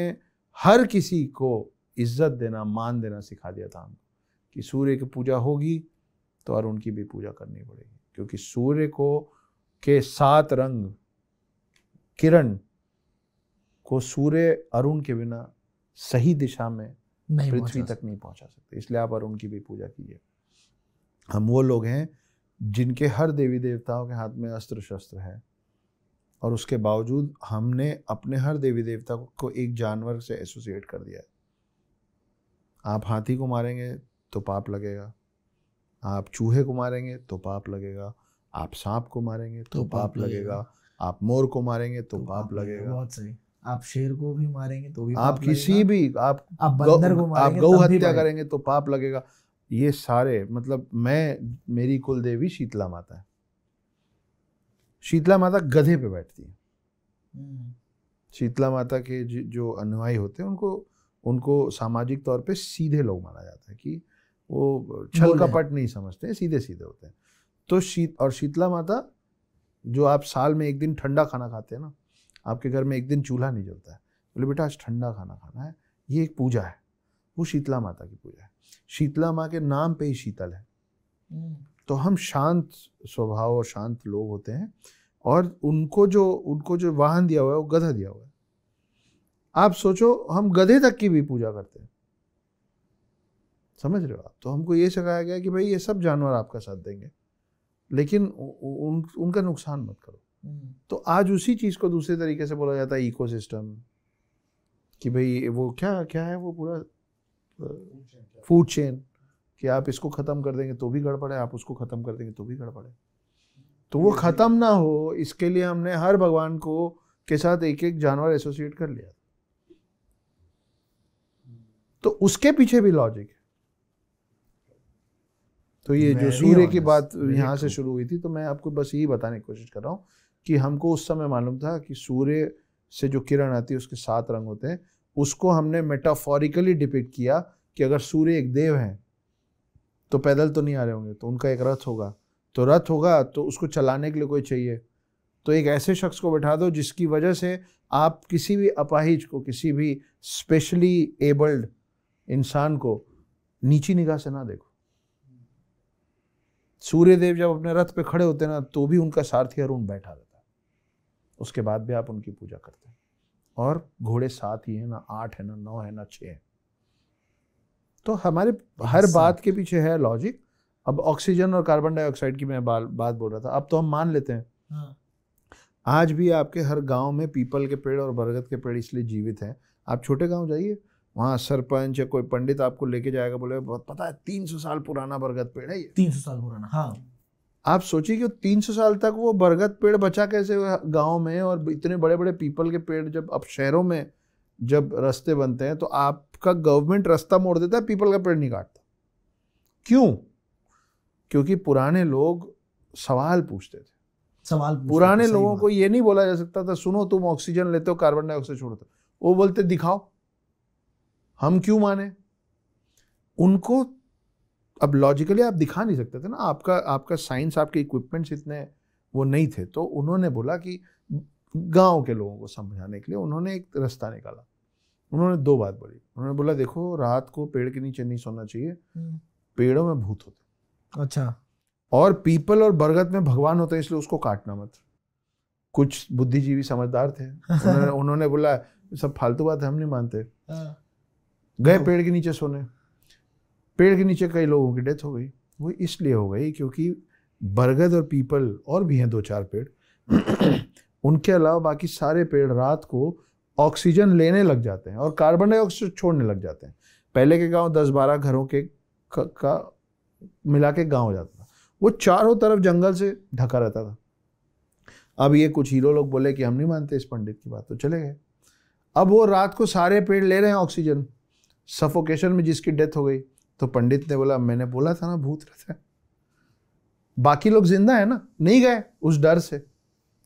हर किसी को इज्जत देना मान देना सिखा दिया था हमको कि सूर्य की पूजा होगी तो अरुण की भी पूजा करनी पड़ेगी क्योंकि सूर्य को के सात रंग किरण को सूर्य अरुण के बिना सही दिशा में पृथ्वी तक नहीं पहुंचा सकते इसलिए आप अरुण की भी पूजा कीजिए हम वो लोग हैं जिनके हर देवी देवताओं के हाथ में अस्त्र शस्त्र है और उसके बावजूद हमने अपने हर देवी देवता को एक जानवर से एसोसिएट कर दिया है आप हाथी को मारेंगे तो पाप लगेगा आप चूहे को मारेंगे तो पाप लगेगा आप सांप को मारेंगे तो, तो पाप, लगेगा आप मोर को मारेंगे तो, तो पाप लगेगा बहुत सही आप शेर को भी मारेंगे तो भी आप किसी भी आप आप बंदर को आप गौ हत्या करेंगे तो पाप लगेगा ये सारे मतलब मैं मेरी कुल देवी शीतला माता है शीतला माता गधे पे बैठती है हम्म। शीतला माता के जो अनुयायी होते हैं उनको उनको सामाजिक तौर पे सीधे लोग माना जाता है कि वो छल कपट नहीं समझते सीधे सीधे होते हैं तो शीत और शीतला माता जो आप साल में एक दिन ठंडा खाना खाते हैं ना आपके घर में एक दिन चूल्हा नहीं जलता है बोले बेटा आज ठंडा खाना खाना है ये एक पूजा है वो शीतला माता की पूजा है शीतला माँ के नाम पे ही शीतल है हम्म। तो हम शांत स्वभाव और शांत लोग होते हैं और उनको जो उनको जो वाहन दिया हुआ है वो गधा दिया हुआ है आप सोचो हम गधे तक की भी पूजा करते हैं समझ रहे हो आप तो हमको ये सिखाया गया कि भाई ये सब जानवर आपका साथ देंगे लेकिन उन उनका नुकसान मत करो हम्म। तो आज उसी चीज़ को दूसरे तरीके से बोला जाता है इकोसिस्टम कि भाई वो क्या क्या है वो पूरा फूड चेन कि आप इसको ख़त्म कर देंगे तो भी गड़बड़ है आप उसको ख़त्म कर देंगे तो भी गड़बड़ है तो वो ख़त्म ना हो इसके लिए हमने हर भगवान को के साथ एक एक जानवर एसोसिएट कर लिया तो उसके पीछे भी लॉजिक है तो ये जो सूर्य की बात यहाँ से शुरू हुई थी तो मैं आपको बस यही बताने की कोशिश कर रहा हूँ कि हमको उस समय मालूम था कि सूर्य से जो किरण आती है उसके सात रंग होते हैं उसको हमने मेटाफोरिकली डिपिक्ट किया कि अगर सूर्य एक देव हैं तो पैदल तो नहीं आ रहे होंगे तो उनका एक रथ होगा तो रथ होगा तो उसको चलाने के लिए कोई चाहिए तो एक ऐसे शख्स को बैठा दो जिसकी वजह से आप किसी भी अपाहिज को किसी भी स्पेशली एबल्ड इंसान को नीची निगाह से ना देखो सूर्य देव जब अपने रथ पे खड़े होते ना तो भी उनका सारथी अरुण बैठा रहता है उसके बाद भी आप उनकी पूजा करते हैं और घोड़े सात ही है ना आठ है ना नौ है ना छः है तो हमारे हर बात के पीछे है लॉजिक अब ऑक्सीजन और कार्बन डाइऑक्साइड की मैं बात बोल रहा था अब तो हम मान लेते हैं हाँ। आज भी आपके हर गांव में पीपल के पेड़ और बरगद के पेड़ इसलिए जीवित हैं आप छोटे गांव जाइए वहाँ सरपंच या कोई पंडित आपको लेके जाएगा बोले पता है तीन सौ साल पुराना बरगद पेड़ है ये तीन सौ साल पुराना हाँ आप सोचिए कि तीन सौ साल तक वो बरगद पेड़ बचा कैसे गांव में और इतने बड़े बड़े पीपल के पेड़ जब अब शहरों में जब रास्ते बनते हैं तो आपका गवर्नमेंट रास्ता मोड़ देता है पीपल का पेड़ नहीं काटता क्यों क्योंकि पुराने लोग सवाल पूछते थे सवाल पुराने लोगों को ये नहीं बोला जा सकता था सुनो तुम ऑक्सीजन लेते हो कार्बन डाइऑक्साइड छोड़ते वो बोलते दिखाओ हम क्यों माने उनको अब लॉजिकली आप दिखा नहीं सकते थे ना आपका आपका साइंस आपके इक्विपमेंट्स इतने वो नहीं थे तो उन्होंने बोला कि गांव के लोगों को समझाने के लिए उन्होंने एक रास्ता निकाला उन्होंने दो बात बोली उन्होंने बोला देखो रात को पेड़ के नीचे नहीं सोना चाहिए हम्म। पेड़ों में भूत होते अच्छा और पीपल और बरगद में भगवान होते इसलिए उसको काटना मत कुछ बुद्धिजीवी समझदार थे उन्होंने उन्होंने बोला सब फालतू बात है हम नहीं मानते हाँ। गए तो पेड़ के नीचे सोने पेड़ के नीचे कई लोगों की डेथ हो गई वो इसलिए हो गई क्योंकि बरगद और पीपल और भी हैं दो चार पेड़ उनके अलावा बाकी सारे पेड़ रात को ऑक्सीजन लेने लग जाते हैं और कार्बन डाइऑक्साइड छोड़ने लग जाते हैं पहले के गांव दस बारह घरों के का, का मिला के गाँव हो जाता था वो चारों तरफ जंगल से ढका रहता था अब ये कुछ हीरो लोग बोले कि हम नहीं मानते इस पंडित की बात तो चले गए अब वो रात को सारे पेड़ ले रहे हैं ऑक्सीजन सफोकेशन में जिसकी डेथ हो गई तो पंडित ने बोला मैंने बोला था ना भूत रहता है बाकी लोग जिंदा है ना नहीं गए उस डर से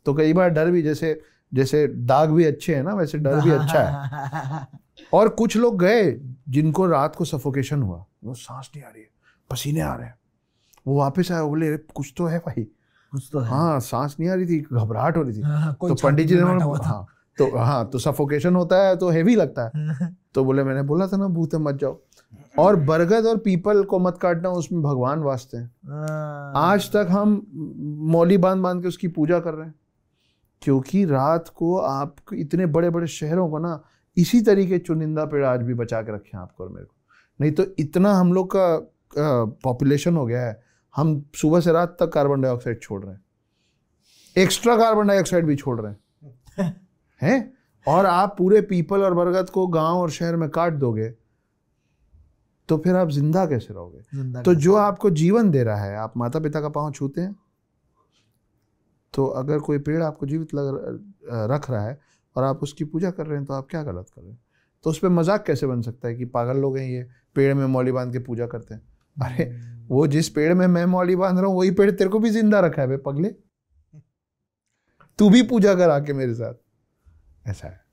तो कई बार डर भी जैसे जैसे दाग भी अच्छे हैं ना वैसे डर भी अच्छा है और कुछ लोग गए जिनको रात को सफोकेशन हुआ वो सांस नहीं आ रही है पसीने आ रहे हैं वो वापस आए बोले कुछ तो है भाई कुछ तो है हाँ सांस नहीं आ रही थी घबराहट हो रही थी आ, हाँ, हाँ, तो पंडित जी ने हाँ तो हाँ तो सफोकेशन होता है तो हेवी लगता है तो बोले मैंने बोला था ना भूत मत जाओ और बरगद और पीपल को मत काटना उसमें भगवान वास्ते हैं हाँ। आज तक हम मौली बांध बांध के उसकी पूजा कर रहे हैं क्योंकि रात को आप इतने बड़े बड़े शहरों को ना इसी तरीके चुनिंदा पेड़ आज भी बचा के रखे हैं आपको और मेरे को नहीं तो इतना हम लोग का पॉपुलेशन हो गया है हम सुबह से रात तक कार्बन डाइऑक्साइड छोड़ रहे हैं एक्स्ट्रा कार्बन डाइऑक्साइड भी छोड़ रहे हैं हैं और आप पूरे पीपल और बरगद को गांव और शहर में काट दोगे तो फिर आप जिंदा कैसे रहोगे तो जो आपको जीवन दे रहा है आप माता पिता का पाँव छूते हैं तो अगर कोई पेड़ आपको जीवित लग रख रहा है और आप उसकी पूजा कर रहे हैं तो आप क्या गलत कर रहे हैं तो उस पर मजाक कैसे बन सकता है कि पागल लोग हैं ये पेड़ में मौली बांध के पूजा करते हैं अरे हम्म। वो जिस पेड़ में मैं मौली बांध रहा हूँ वही पेड़ तेरे को भी जिंदा रखा है भाई पगले तू भी पूजा कर आके मेरे साथ ऐसा है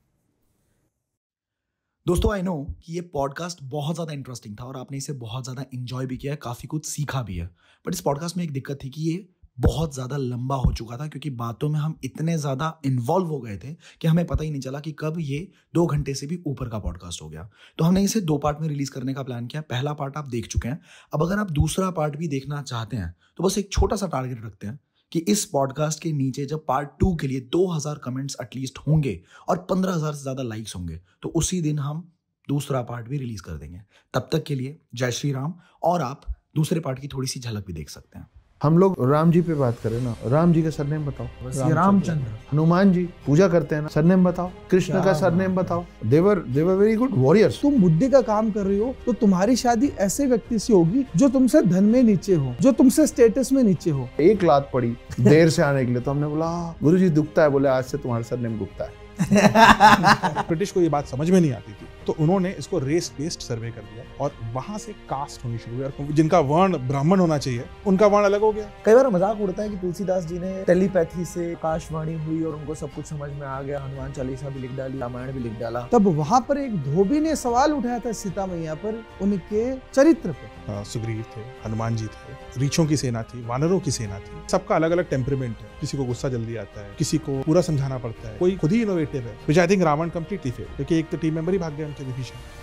दोस्तों आई नो कि ये पॉडकास्ट बहुत ज़्यादा इंटरेस्टिंग था और आपने इसे बहुत ज़्यादा इन्जॉय भी किया है काफ़ी कुछ सीखा भी है बट इस पॉडकास्ट में एक दिक्कत थी कि ये बहुत ज़्यादा लंबा हो चुका था क्योंकि बातों में हम इतने ज़्यादा इन्वॉल्व हो गए थे कि हमें पता ही नहीं चला कि कब ये दो घंटे से भी ऊपर का पॉडकास्ट हो गया तो हमने इसे दो पार्ट में रिलीज़ करने का प्लान किया पहला पार्ट आप देख चुके हैं अब अगर आप दूसरा पार्ट भी देखना चाहते हैं तो बस एक छोटा सा टारगेट रखते हैं कि इस पॉडकास्ट के नीचे जब पार्ट टू के लिए 2000 कमेंट्स एटलीस्ट होंगे और 15000 से ज़्यादा लाइक्स होंगे तो उसी दिन हम दूसरा पार्ट भी रिलीज़ कर देंगे तब तक के लिए जय श्री राम और आप दूसरे पार्ट की थोड़ी सी झलक भी देख सकते हैं हम लोग राम जी पे बात करें ना राम जी का सरनेम बताओ रामचंद्र राम हनुमान जी पूजा करते हैं ना सरनेम बताओ कृष्ण का सरनेम बताओ they were they were very good warriors तुम मुद्दे का काम कर रहे हो तो तुम्हारी शादी ऐसे व्यक्ति से होगी जो तुमसे धन में नीचे हो जो तुमसे स्टेटस में नीचे हो एक लात पड़ी देर से आने के लिए तो हमने बोला गुरु जी दुखता है बोले आज से तुम्हारे सरनेम गुप्ता है ब्रिटिश को ये बात समझ में नहीं आती थी तो उन्होंने इसको रेस बेस्ड सर्वे कर दिया और वहां से कास्ट होनी शुरू हुई और जिनका वर्ण ब्राह्मण होना चाहिए उनका वर्ण अलग हो गया कई बार मजाक उड़ता है कि तुलसीदास जी ने टेलीपैथी से आकाशवाणी हुई और उनको सब कुछ समझ में आ गया हनुमान चालीसा भी लिख डाली रामायण भी लिख डाला तब वहाँ पर एक धोबी ने सवाल उठाया था सीता मैया पर उनके चरित्र पर हाँ, सुग्रीव थे हनुमान जी थे रीछों की सेना थी वानरों की सेना थी सबका अलग अलग टेम्परमेंट है किसी को गुस्सा जल्दी आता है किसी को पूरा समझाना पड़ता है कोई खुद ही इनोवेटिव है which I think Ravana completely fail क्योंकि एक तो टीम मेंबर ही भाग गया anche deficiente.